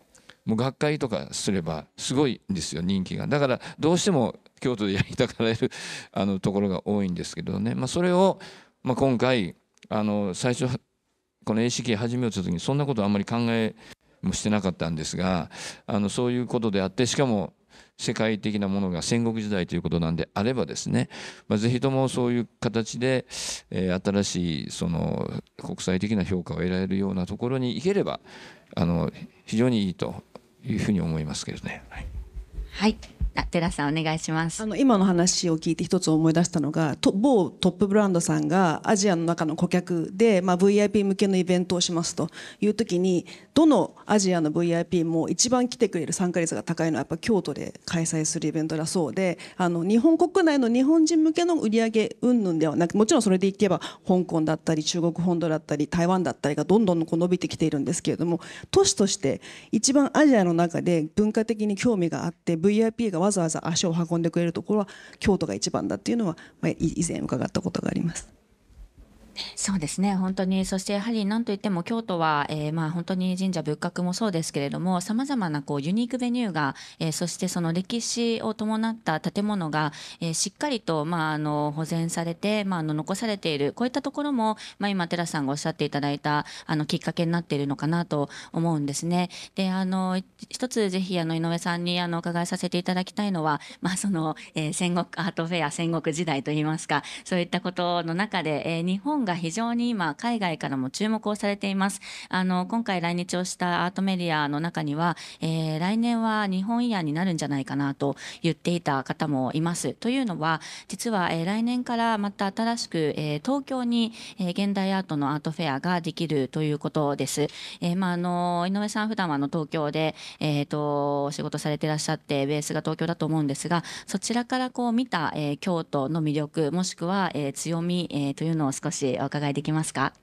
もう学会とかすればすごいんですよ人気がだからどうしても京都でやりたがられるあのところが多いんですけどね、まあ、それを、まあ、今回あの最初この ACK 始めようとした時にそんなことあんまり考えもしてなかったんですがあのそういうことであってしかも世界的なものが戦国時代ということなんであればですね、まあ、ぜともそういう形で、えー、新しいその国際的な評価を得られるようなところに行ければあの非常にいいというふうに思いますけどね。はい、はいあ寺さんお願いしますあの今の話を聞いて一つ思い出したのがと某トップブランドさんがアジアの中の顧客で、まあ、VIP 向けのイベントをしますという時にどのアジアの VIP も一番来てくれる参加率が高いのはやっぱ京都で開催するイベントだそうであの日本国内の日本人向けの売り上げ云々ではなくもちろんそれでいけば香港だったり中国本土だったり台湾だったりがどんどんこう伸びてきているんですけれども都市として一番アジアの中で文化的に興味があって VIP がわざわざ足を運んでくれるところは京都が一番だっていうのは、まあ、以前伺ったことがあります。そうですね本当にそしてやはり何といっても京都は、えー、まあ本当に神社仏閣もそうですけれどもさまざまなこうユニークベニューが、えー、そしてその歴史を伴った建物が、えー、しっかりと、まあ、あの保全されて、まあ、あの残されているこういったところも、まあ、今寺さんがおっしゃっていただいたあのきっかけになっているのかなと思うんですね。であの一つぜひあの井上さんにあのお伺いさせていただきたいのは、まあ、その、えー、戦国アートフェア戦国時代といいますかそういったことの中で、えー、日本が非常常に今海外からも注目をされていますあの今回来日をしたアートメディアの中には、えー、来年は日本イヤーになるんじゃないかなと言っていた方もいますというのは実は、えー、来年からまた新しく、えー、東京に、え現代アートのアートフェアができるということです、えまあ、あの井上さん普段はあの東京で、えーと、仕事されていらっしゃってベースが東京だと思うんですがそちらからこう見た、え京都の魅力もしくは、え強み、えというのを少しお伺伺いできますか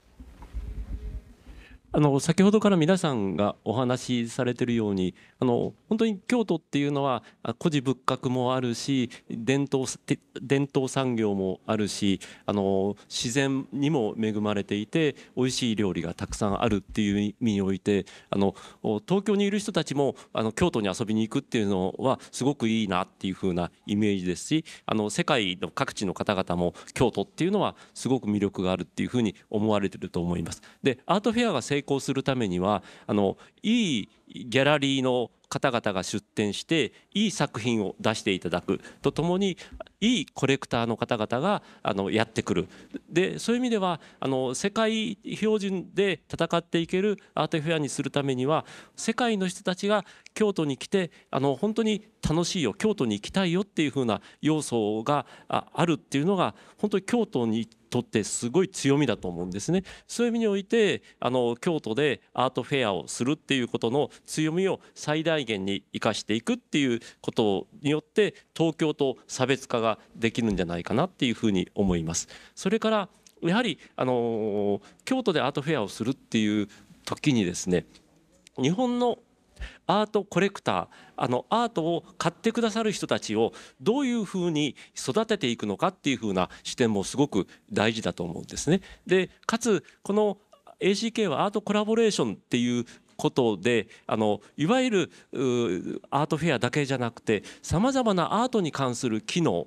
あの先ほどから皆さんがお話しされているようにあの本当に京都っていうのは古事仏閣もあるし伝統伝統産業もあるしあの自然にも恵まれていて美味しい料理がたくさんあるっていう意味においてあの東京にいる人たちもあの京都に遊びに行くっていうのはすごくいいなっていう風なイメージですしあの世界の各地の方々も京都っていうのはすごく魅力があるっていう風に思われてると思います。でアートフェアが成功するためにはあのいいギャラリーの方々が出展していい作品を出していただくとともにいいコレクターの方々があのやってくるでそういう意味ではあの世界標準で戦っていけるアートフェアにするためには世界の人たちが京都に来てあの本当に楽しいよ京都に行きたいよっていうふうな要素があるっていうのが本当に京都に行ってとってすごい強みだと思うんですね。そういう意味においてあの京都でアートフェアをするっていうことの強みを最大限に生かしていくっていうことによって東京と差別化ができるんじゃないかなっていうふうに思います。それからやはりあの京都でアートフェアをするっていう時にですね日本のアートコレクターあのアートを買ってくださる人たちをどういうふうに育てていくのかっていうふうな視点もすごく大事だと思うんですね。でかつこの ACK はアートコラボレーションっていうことであのいわゆるアートフェアだけじゃなくてさまざまなアートに関する機能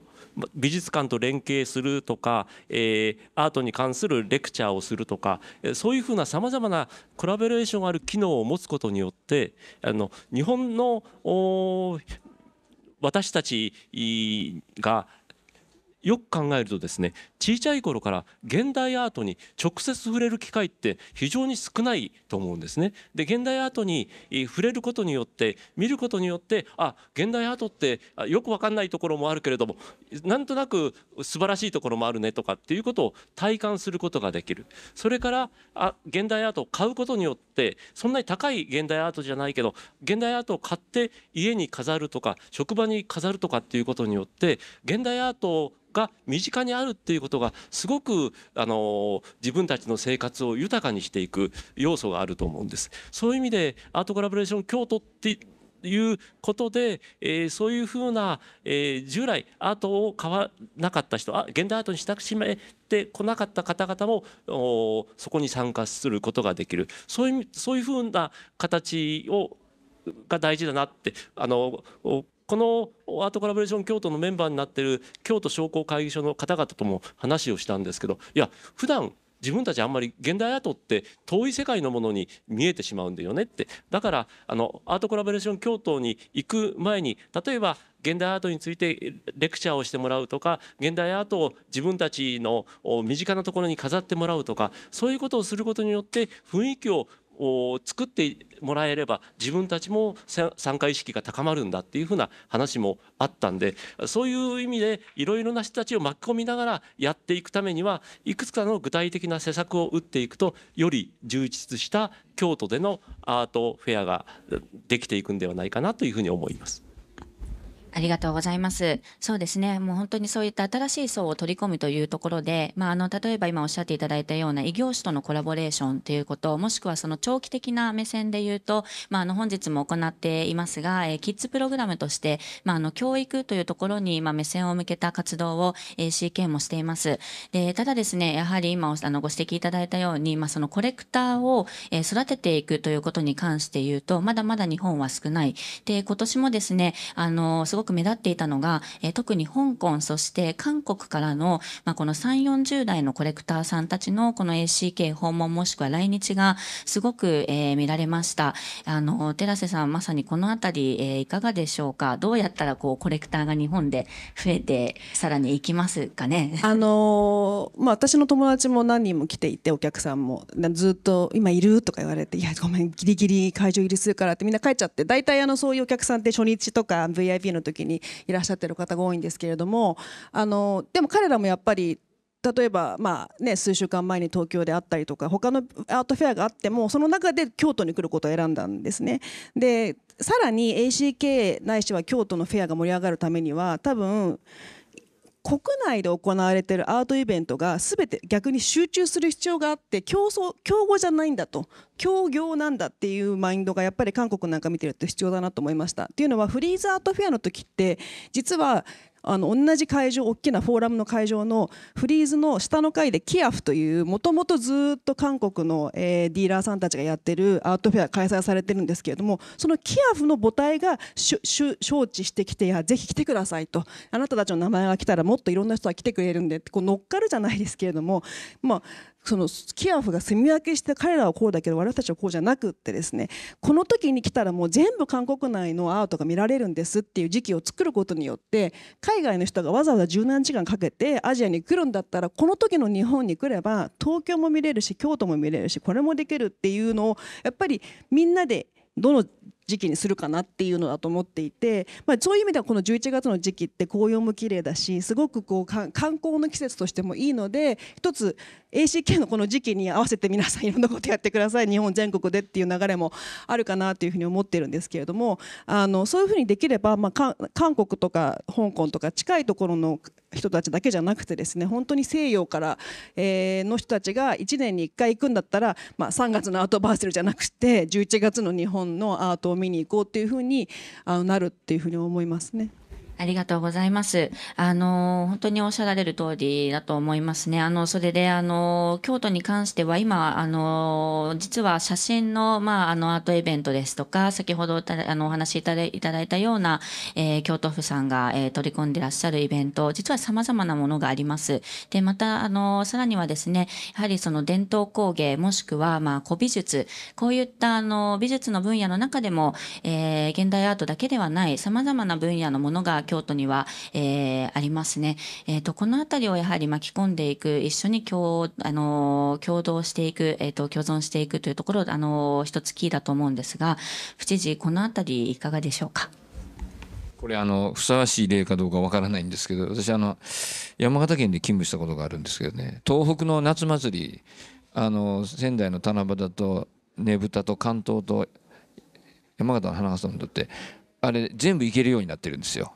美術館と連携するとか、えー、アートに関するレクチャーをするとかそういうふうなさまざまなコラボレーションある機能を持つことによってあの日本の私たちがよく考えるとですね小さい頃から現代アートに直接触れる機会って非常に少ないと思うんですね。で現代アートに触れることによって見ることによってあ現代アートってよく分かんないところもあるけれどもなんとなく素晴らしいところもあるねとかっていうことを体感することができるそれからあ現代アートを買うことによってそんなに高い現代アートじゃないけど現代アートを買って家に飾るとか職場に飾るとかっていうことによって現代アートをが身近にあるっていうことがすごくあの自分たちの生活を豊かにしていく要素があると思うんです。そういう意味でアートコラボレーション京都っていうことで、えー、そういうふうな、えー、従来アートを買わなかった人あ現代アートに親しまえてこなかった方々もそこに参加することができるそういうそういうふうな形をが大事だなってあのこのアートコラボレーション京都のメンバーになってる京都商工会議所の方々とも話をしたんですけどいや普段自分たちあんまり現代アートって遠い世界のものに見えてしまうんだよねってだからあのアートコラボレーション京都に行く前に例えば現代アートについてレクチャーをしてもらうとか現代アートを自分たちの身近なところに飾ってもらうとかそういうことをすることによって雰囲気を作ってもらえれば自分たちも参加意識が高まるんだっていうふうな話もあったんでそういう意味でいろいろな人たちを巻き込みながらやっていくためにはいくつかの具体的な施策を打っていくとより充実した京都でのアートフェアができていくんではないかなというふうに思います。ありがとうございます。そうですね。もう本当にそういった新しい層を取り込むというところで、まあ、あの、例えば今おっしゃっていただいたような異業種とのコラボレーションということ、もしくはその長期的な目線で言うと、まあ、あの、本日も行っていますが、えー、キッズプログラムとして、まあ、あの、教育というところに、まあ、目線を向けた活動を、え CK もしています。で、ただですね、やはり今、あの、ご指摘いただいたように、まあ、そのコレクターを、え育てていくということに関して言うと、まだまだ日本は少ない。で、今年もですね、あの、すごごく目立っていたのが、えー、特に香港そして韓国からの、まあ、この3 4 0代のコレクターさんたちのこの ACK 訪問もしくは来日がすごく、えー、見られましたあの寺瀬さんまさにこの辺り、えー、いかがでしょうかどうやったらこうコレクターが日本で増えてさらにいきますかね あのー、まあ、私の友達も何人も来ていてお客さんもずっと「今いる?」とか言われて「いやごめんギリギリ会場入りするから」ってみんな帰っちゃって大体あのそういうお客さんって初日とか VIP の時時にいらっしゃってる方が多いんですけれどもあのでも彼らもやっぱり例えば、まあね、数週間前に東京であったりとか他のアートフェアがあってもその中で京都に来ることを選んだんですね。でさらに ACK ないしは京都のフェアが盛り上がるためには多分国内で行われているアートイベントが全て逆に集中する必要があって競争競合じゃないんだと協業なんだっていうマインドがやっぱり韓国なんか見てると必要だなと思いました。っていうのはフリーズアートフェアの時って実はあの同じ会場大きなフォーラムの会場のフリーズの下の階でキアフというもともとずっと韓国の、えー、ディーラーさんたちがやってるアートフェア開催されてるんですけれどもそのキアフの母体が招致してきてやぜひ来てくださいとあなたたちの名前が来たらもっといろんな人が来てくれるんでこう乗っかるじゃないですけれども、まあ、そのキアフが住み分けして彼らはこうだけど私たちはこうじゃなくってですねこの時に来たらもう全部韓国内のアートが見られるんですっていう時期を作ることによって海外の人がわざわざ十何時間かけてアジアに来るんだったらこの時の日本に来れば東京も見れるし京都も見れるしこれもできるっていうのをやっぱりみんなでどの時期にするかなっていうのだと思っていて、まあ、そういう意味ではこの11月の時期って紅葉も綺麗だしすごくこう観光の季節としてもいいので一つ ACK のこの時期に合わせて皆さんいろんなことやってください日本全国でっていう流れもあるかなというふうに思ってるんですけれどもあのそういうふうにできれば、まあ、韓国とか香港とか近いところの人たちだけじゃなくてですね本当に西洋から、えー、の人たちが1年に1回行くんだったら、まあ、3月のアートバーセルじゃなくて11月の日本のアートを見に行こうっていうふうにあのなるっていうふうに思いますね。ありがとうございます。あの、本当におっしゃられる通りだと思いますね。あの、それで、あの、京都に関しては今、あの、実は写真の、まあ、あの、アートイベントですとか、先ほどあのお話しいただいたような、えー、京都府さんが、えー、取り込んでらっしゃるイベント、実は様々なものがあります。で、また、あの、さらにはですね、やはりその伝統工芸、もしくは、まあ、古美術、こういった、あの、美術の分野の中でも、えー、現代アートだけではない、様々な分野のものが京都には、えー、ありますね。えーと、この辺りをやはり巻き込んでいく一緒に共,、あの共同していく、えーと、共存していくというところ、あの一つキーだと思うんですが府知事この辺りいかがでしょうか。これあのふさわしい例かどうかわからないんですけど私あの山形県で勤務したことがあるんですけどね東北の夏祭りあの仙台の七夕とねぶたと関東と山形の花笠にとってあれ全部行けるようになってるんですよ。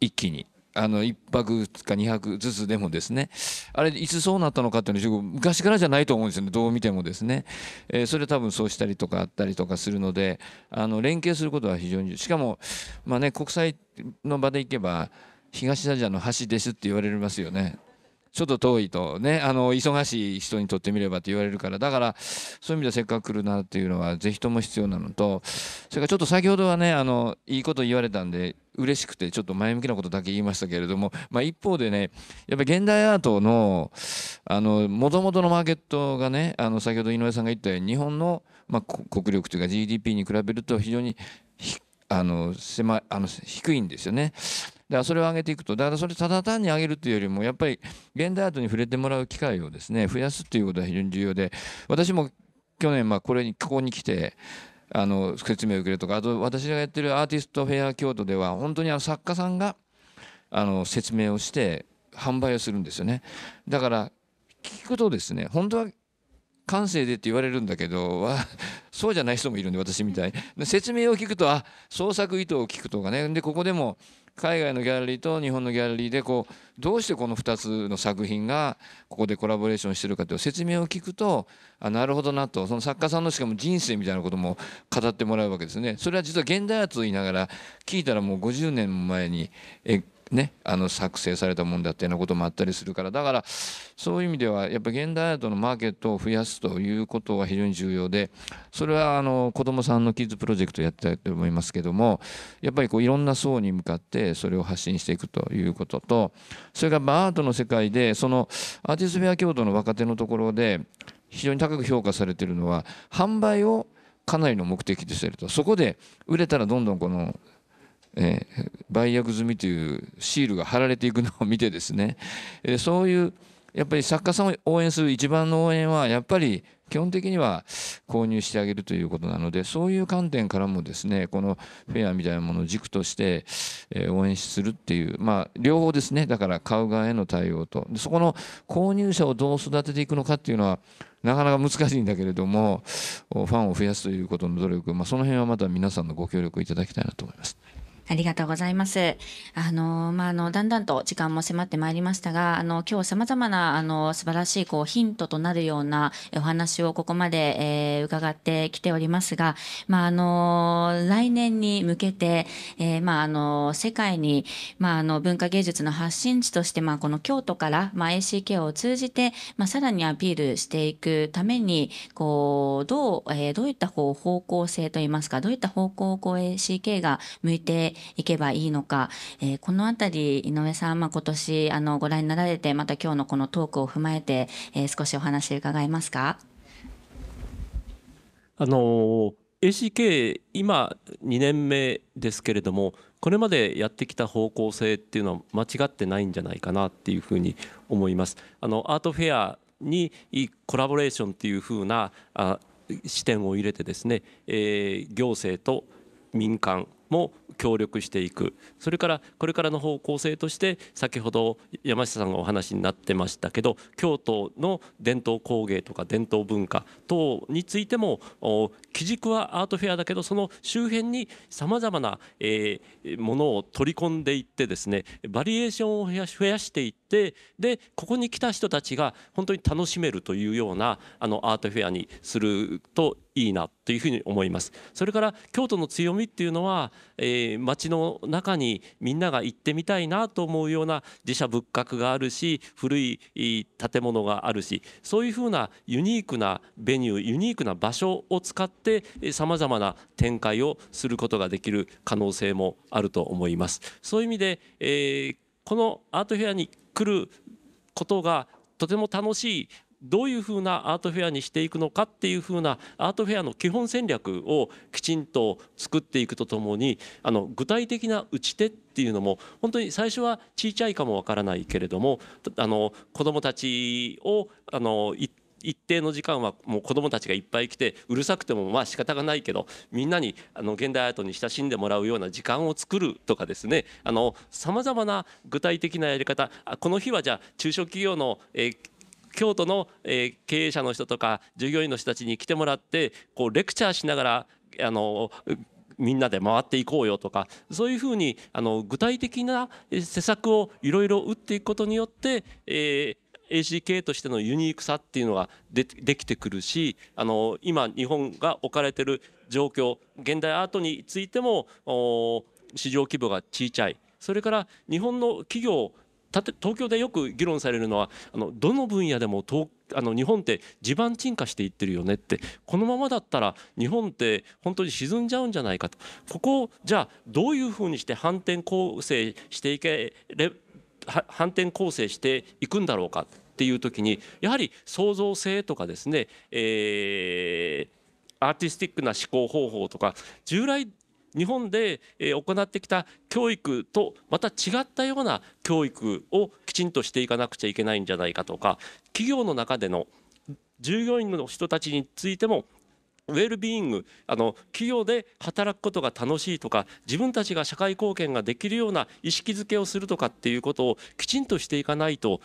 一気にあの1泊か2泊ずつでもですねあれいつそうなったのかっていうのは昔からじゃないと思うんですよねどう見てもですね、えー、それ多分そうしたりとかあったりとかするのであの連携することは非常にしかも、まあね、国際の場でいけば東アジアの橋ですって言われますよねちょっと遠いとねあの忙しい人にとってみればって言われるからだからそういう意味ではせっかく来るなっていうのは是非とも必要なのとそれからちょっと先ほどはねあのいいこと言われたんで嬉しくてちょっと前向きなことだけ言いましたけれども、まあ、一方でねやっぱり現代アートのもともとのマーケットがねあの先ほど井上さんが言ったように日本の、まあ、国力というか GDP に比べると非常にあの狭あの低いんですよね。からそれを上げていくとだからそれただ単に上げるというよりもやっぱり現代アートに触れてもらう機会をですね増やすということが非常に重要で私も去年まあこれにここに来てあの説明を受けるとかあと私がやってるアーティストフェア京都では本当にあの作家さんがあの説明をして販売をするんですよねだから聞くとですね本当は感性でって言われるんだけどそうじゃない人もいるんで私みたい説明を聞くとあ創作意図を聞くとかねでここでも海外のギャラリーと日本のギャラリーでこうどうしてこの2つの作品がここでコラボレーションしてるかという説明を聞くとあなるほどなとその作家さんのしかも人生みたいなことも語ってもらうわけですね。それは実は現代アートを言いながら聞いたらもう50年前にね、あの作成されたもんだっていうようなこともあったりするからだからそういう意味ではやっぱ現代アートのマーケットを増やすということは非常に重要でそれはあの子どもさんのキッズプロジェクトやってたと思いますけどもやっぱりこういろんな層に向かってそれを発信していくということとそれからアートの世界でそのアーティストフェア共同の若手のところで非常に高く評価されてるのは販売をかなりの目的としてるとそこで売れたらどんどんこのえー、売約済みというシールが貼られていくのを見てですね、えー、そういうやっぱり作家さんを応援する一番の応援はやっぱり基本的には購入してあげるということなのでそういう観点からもですねこのフェアみたいなものを軸として応援するっていうまあ両方ですねだから買う側への対応とそこの購入者をどう育てていくのかっていうのはなかなか難しいんだけれどもファンを増やすということの努力、まあ、その辺はまた皆さんのご協力いただきたいなと思います。ありがとうございます。あの、まあ、あの、だんだんと時間も迫ってまいりましたが、あの、今日様々な、あの、素晴らしい、こう、ヒントとなるようなお話をここまで、えー、伺ってきておりますが、まあ、あの、来年に向けて、えー、まあ、あの、世界に、まあ、あの、文化芸術の発信地として、まあ、この京都から、まあ、ACK を通じて、まあ、さらにアピールしていくために、こう、どう、えー、どういった方方向性といいますか、どういった方向をこう ACK が向いていけばいいのか、えー、この辺り井上さん、まあ、今年あのご覧になられてまた今日のこのトークを踏まえて、えー、少しお話伺えますか。あの ACK 今2年目ですけれどもこれまでやってきた方向性っていうのは間違ってないんじゃないかなっていうふうに思います。あのアートフェアにコラボレーションっていうふうなあ視点を入れてですね、えー、行政と民間も協力していくそれからこれからの方向性として先ほど山下さんがお話になってましたけど京都の伝統工芸とか伝統文化等についても基軸はアートフェアだけどその周辺にさまざまな、えー、ものを取り込んでいってですねバリエーションを増や増やしていってでここに来た人たちが本当に楽しめるというようなあのアートフェアにするといいなというふうに思いますそれから京都の強みっていうのは、えー、町の中にみんなが行ってみたいなと思うような寺社仏閣があるし古い建物があるしそういうふうなユニークなベニューユニークな場所を使ってさまざまな展開をすることができる可能性もあると思いますそういう意味で、えー、このアートフェアに来ることがとても楽しいどういうふうなアートフェアにしていくのかっていうふうなアートフェアの基本戦略をきちんと作っていくとともにあの具体的な打ち手っていうのも本当に最初はちいちゃいかもわからないけれどもあの子どもたちをあの一定の時間はもう子どもたちがいっぱい来てうるさくてもまあ仕方がないけどみんなにあの現代アートに親しんでもらうような時間を作るとかですねさまざまな具体的なやり方この日はじゃあ中小企業の、えー京都の、え経営者の人とか従業員の人たちに来てもらってこうレクチャーしながらあのみんなで回っていこうよとかそういうふうにあの具体的な施策をいろいろ打っていくことによって、えー ACK としてのユニークさっていうのができてくるしあの今日本が置かれてる状況現代アートについても市場規模が小さいそれから日本の企業たて東京でよく議論されるのはあのどの分野でも東あの日本って地盤沈下していってるよねってこのままだったら日本って本当に沈んじゃうんじゃないかとここをじゃあどういうふうにして反転構成していけれ反転構成していくんだろうかっていう時にやはり創造性とかですね、えーアーティスティックな思考方法とか従来日本で行ってきた教育とまた違ったような教育をきちんとしていかなくちゃいけないんじゃないかとか企業の中での従業員の人たちについてもウェルビーイングあの企業で働くことが楽しいとか自分たちが社会貢献ができるような意識づけをするとかっていうことをきちんとしていかないと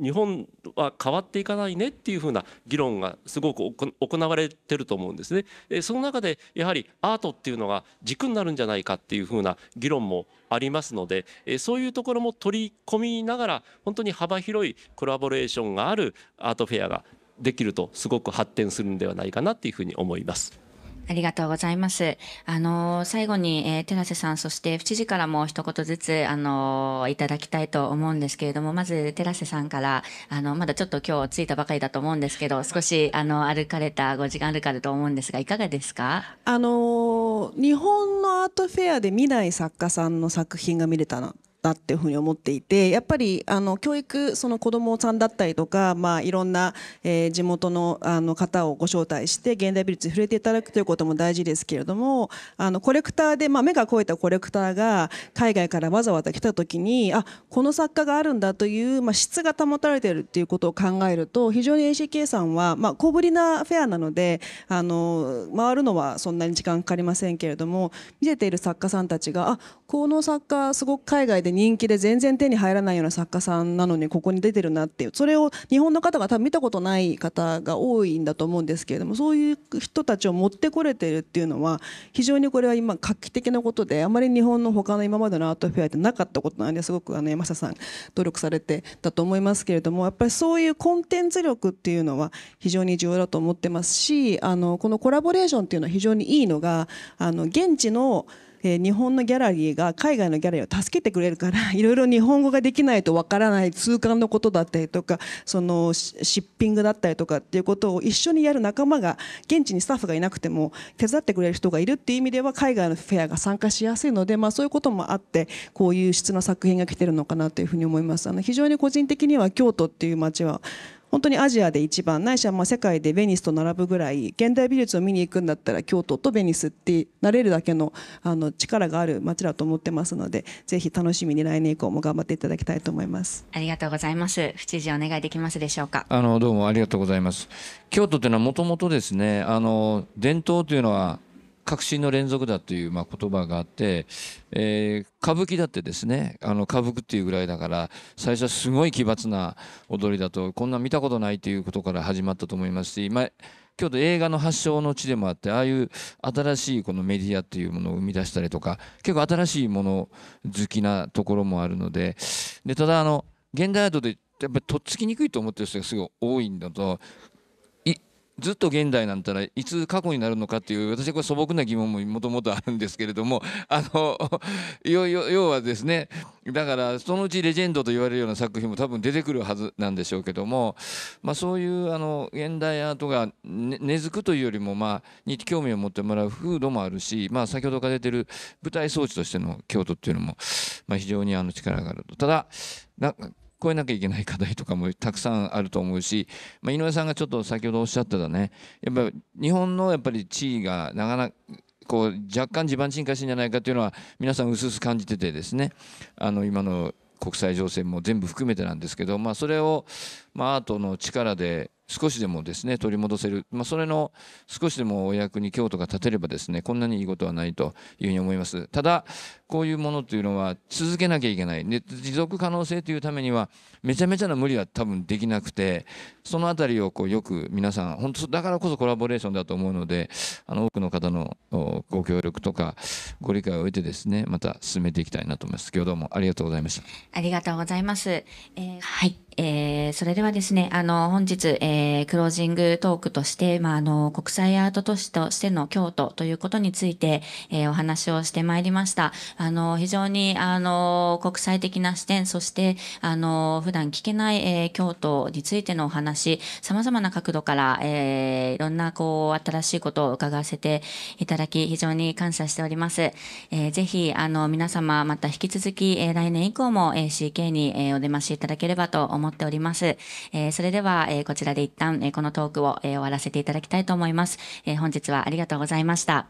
日本は変わっていかないねっていうふうな議論がすごく行われてると思うんですね。その中でやはりアートっていうのが軸になるんじゃないかっていうふうな議論もありますのでそういうところも取り込みながら本当に幅広いコラボレーションがあるアートフェアができるとすごく発展するんではないかなっていうふうに思います。ありがとうございます。あの、最後に、えー、寺瀬さん、そして府知事からも一言ずつ、あの、いただきたいと思うんですけれども、まず、寺瀬さんから、あの、まだちょっと今日着いたばかりだと思うんですけど、少し、あの、歩かれた、ご時間歩かれたと思うんですが、いかがですかあの、日本のアートフェアで見ない作家さんの作品が見れたなだっていうふうに思っていてやっぱりあの教育その子どもさんだったりとか、まあ、いろんな、えー、地元のあの方をご招待して現代美術に触れていただくということも大事ですけれどもあのコレクターで、まあ、目が肥えたコレクターが海外からわざわざ来た時にあこの作家があるんだという、まあ、質が保たれているっていうことを考えると非常に ACK さんは、まあ、小ぶりなフェアなのであの回るのはそんなに時間かかりませんけれども見せている作家さんたちがあこの作家すごく海外でで人気で全然手に入らないような作家さんなのにここに出てるなっていうそれを日本の方が多分見たことない方が多いんだと思うんですけれどもそういう人たちを持ってこれてるっていうのは非常にこれは今画期的なことであまり日本の他の今までのアートフェアってなかったことなんですごくあの山下さん努力されてたと思いますけれどもやっぱりそういうコンテンツ力っていうのは非常に重要だと思ってますしあのこのコラボレーションっていうのは非常にいいのがあの現地のえ日本のギャラリーが海外のギャラリーを助けてくれるから いろいろ日本語ができないとわからない通関のことだったりとかそのシッピングだったりとかっていうことを一緒にやる仲間が現地にスタッフがいなくても手伝ってくれる人がいるっていう意味では海外のフェアが参加しやすいので、まあ、そういうこともあってこういう質な作品が来てるのかなというふうに思います。あの非常に個人的には京都っていう街は本当にアジアで一番ないしはまあ世界でベニスと並ぶぐらい現代美術を見に行くんだったら京都とベニスってなれるだけのあの力がある街だと思ってますのでぜひ楽しみに来年以降も頑張っていただきたいと思いますありがとうございます府知事お願いできますでしょうかあのどうもありがとうございます京都というのはもともとですねあの伝統というのは革新の連続だという、まあ、言葉があって、えー、歌舞伎だってですねあの歌舞伎っていうぐらいだから最初はすごい奇抜な踊りだとこんな見たことないっていうことから始まったと思いますし、まあ、京都映画の発祥の地でもあってああいう新しいこのメディアっていうものを生み出したりとか結構新しいもの好きなところもあるのででただあの現代アートでやっぱりとっつきにくいと思ってる人がすごい多いのとずっと現代なんたらいつ過去になるのかっていう私はこれ素朴な疑問ももともとあるんですけれどもあの 要はですねだからそのうちレジェンドと言われるような作品も多分出てくるはずなんでしょうけども、まあ、そういうあの現代アートが根付くというよりも、まあ、に興味を持ってもらう風土もあるし、まあ、先ほどから出てる舞台装置としての京都っていうのも、まあ、非常にあの力があると。ただ超えなきゃいけない課題とかもたくさんあると思うし、まあ、井上さんがちょっと先ほどおっしゃってたねやっぱ日本のやっぱり地位がなかなかこう若干地盤沈下してんじゃないかというのは皆さん薄々感じててですねあの今の国際情勢も全部含めてなんですけど、まあ、それを、まあ、アートの力で少しでもですね取り戻せる、まあ、それの少しでもお役に京都が立てればですねこんなにいいことはないというふうに思いますただこういうものというのは続けなきゃいけないで持続可能性というためにはめちゃめちゃな無理は多分できなくてその辺りをこうよく皆さん本当だからこそコラボレーションだと思うのであの多くの方のご協力とかご理解を得てですねまた進めていきたいなと思います今日どうもありがとうございましたありがとうございます、えー、はいえー、それではですね、あの、本日、えー、クロージングトークとして、まあ、あの、国際アート都市としての京都ということについて、えー、お話をしてまいりました。あの、非常に、あの、国際的な視点、そして、あの、普段聞けない、えー、京都についてのお話、様々な角度から、えー、いろんな、こう、新しいことを伺わせていただき、非常に感謝しております。えー、ぜひ、あの、皆様、また引き続き、えー、来年以降も、えー、CK に、えー、お出ましいただければと思います。思っております。えー、それでは、えー、こちらで一旦、えー、このトークを、えー、終わらせていただきたいと思います。えー、本日はありがとうございました。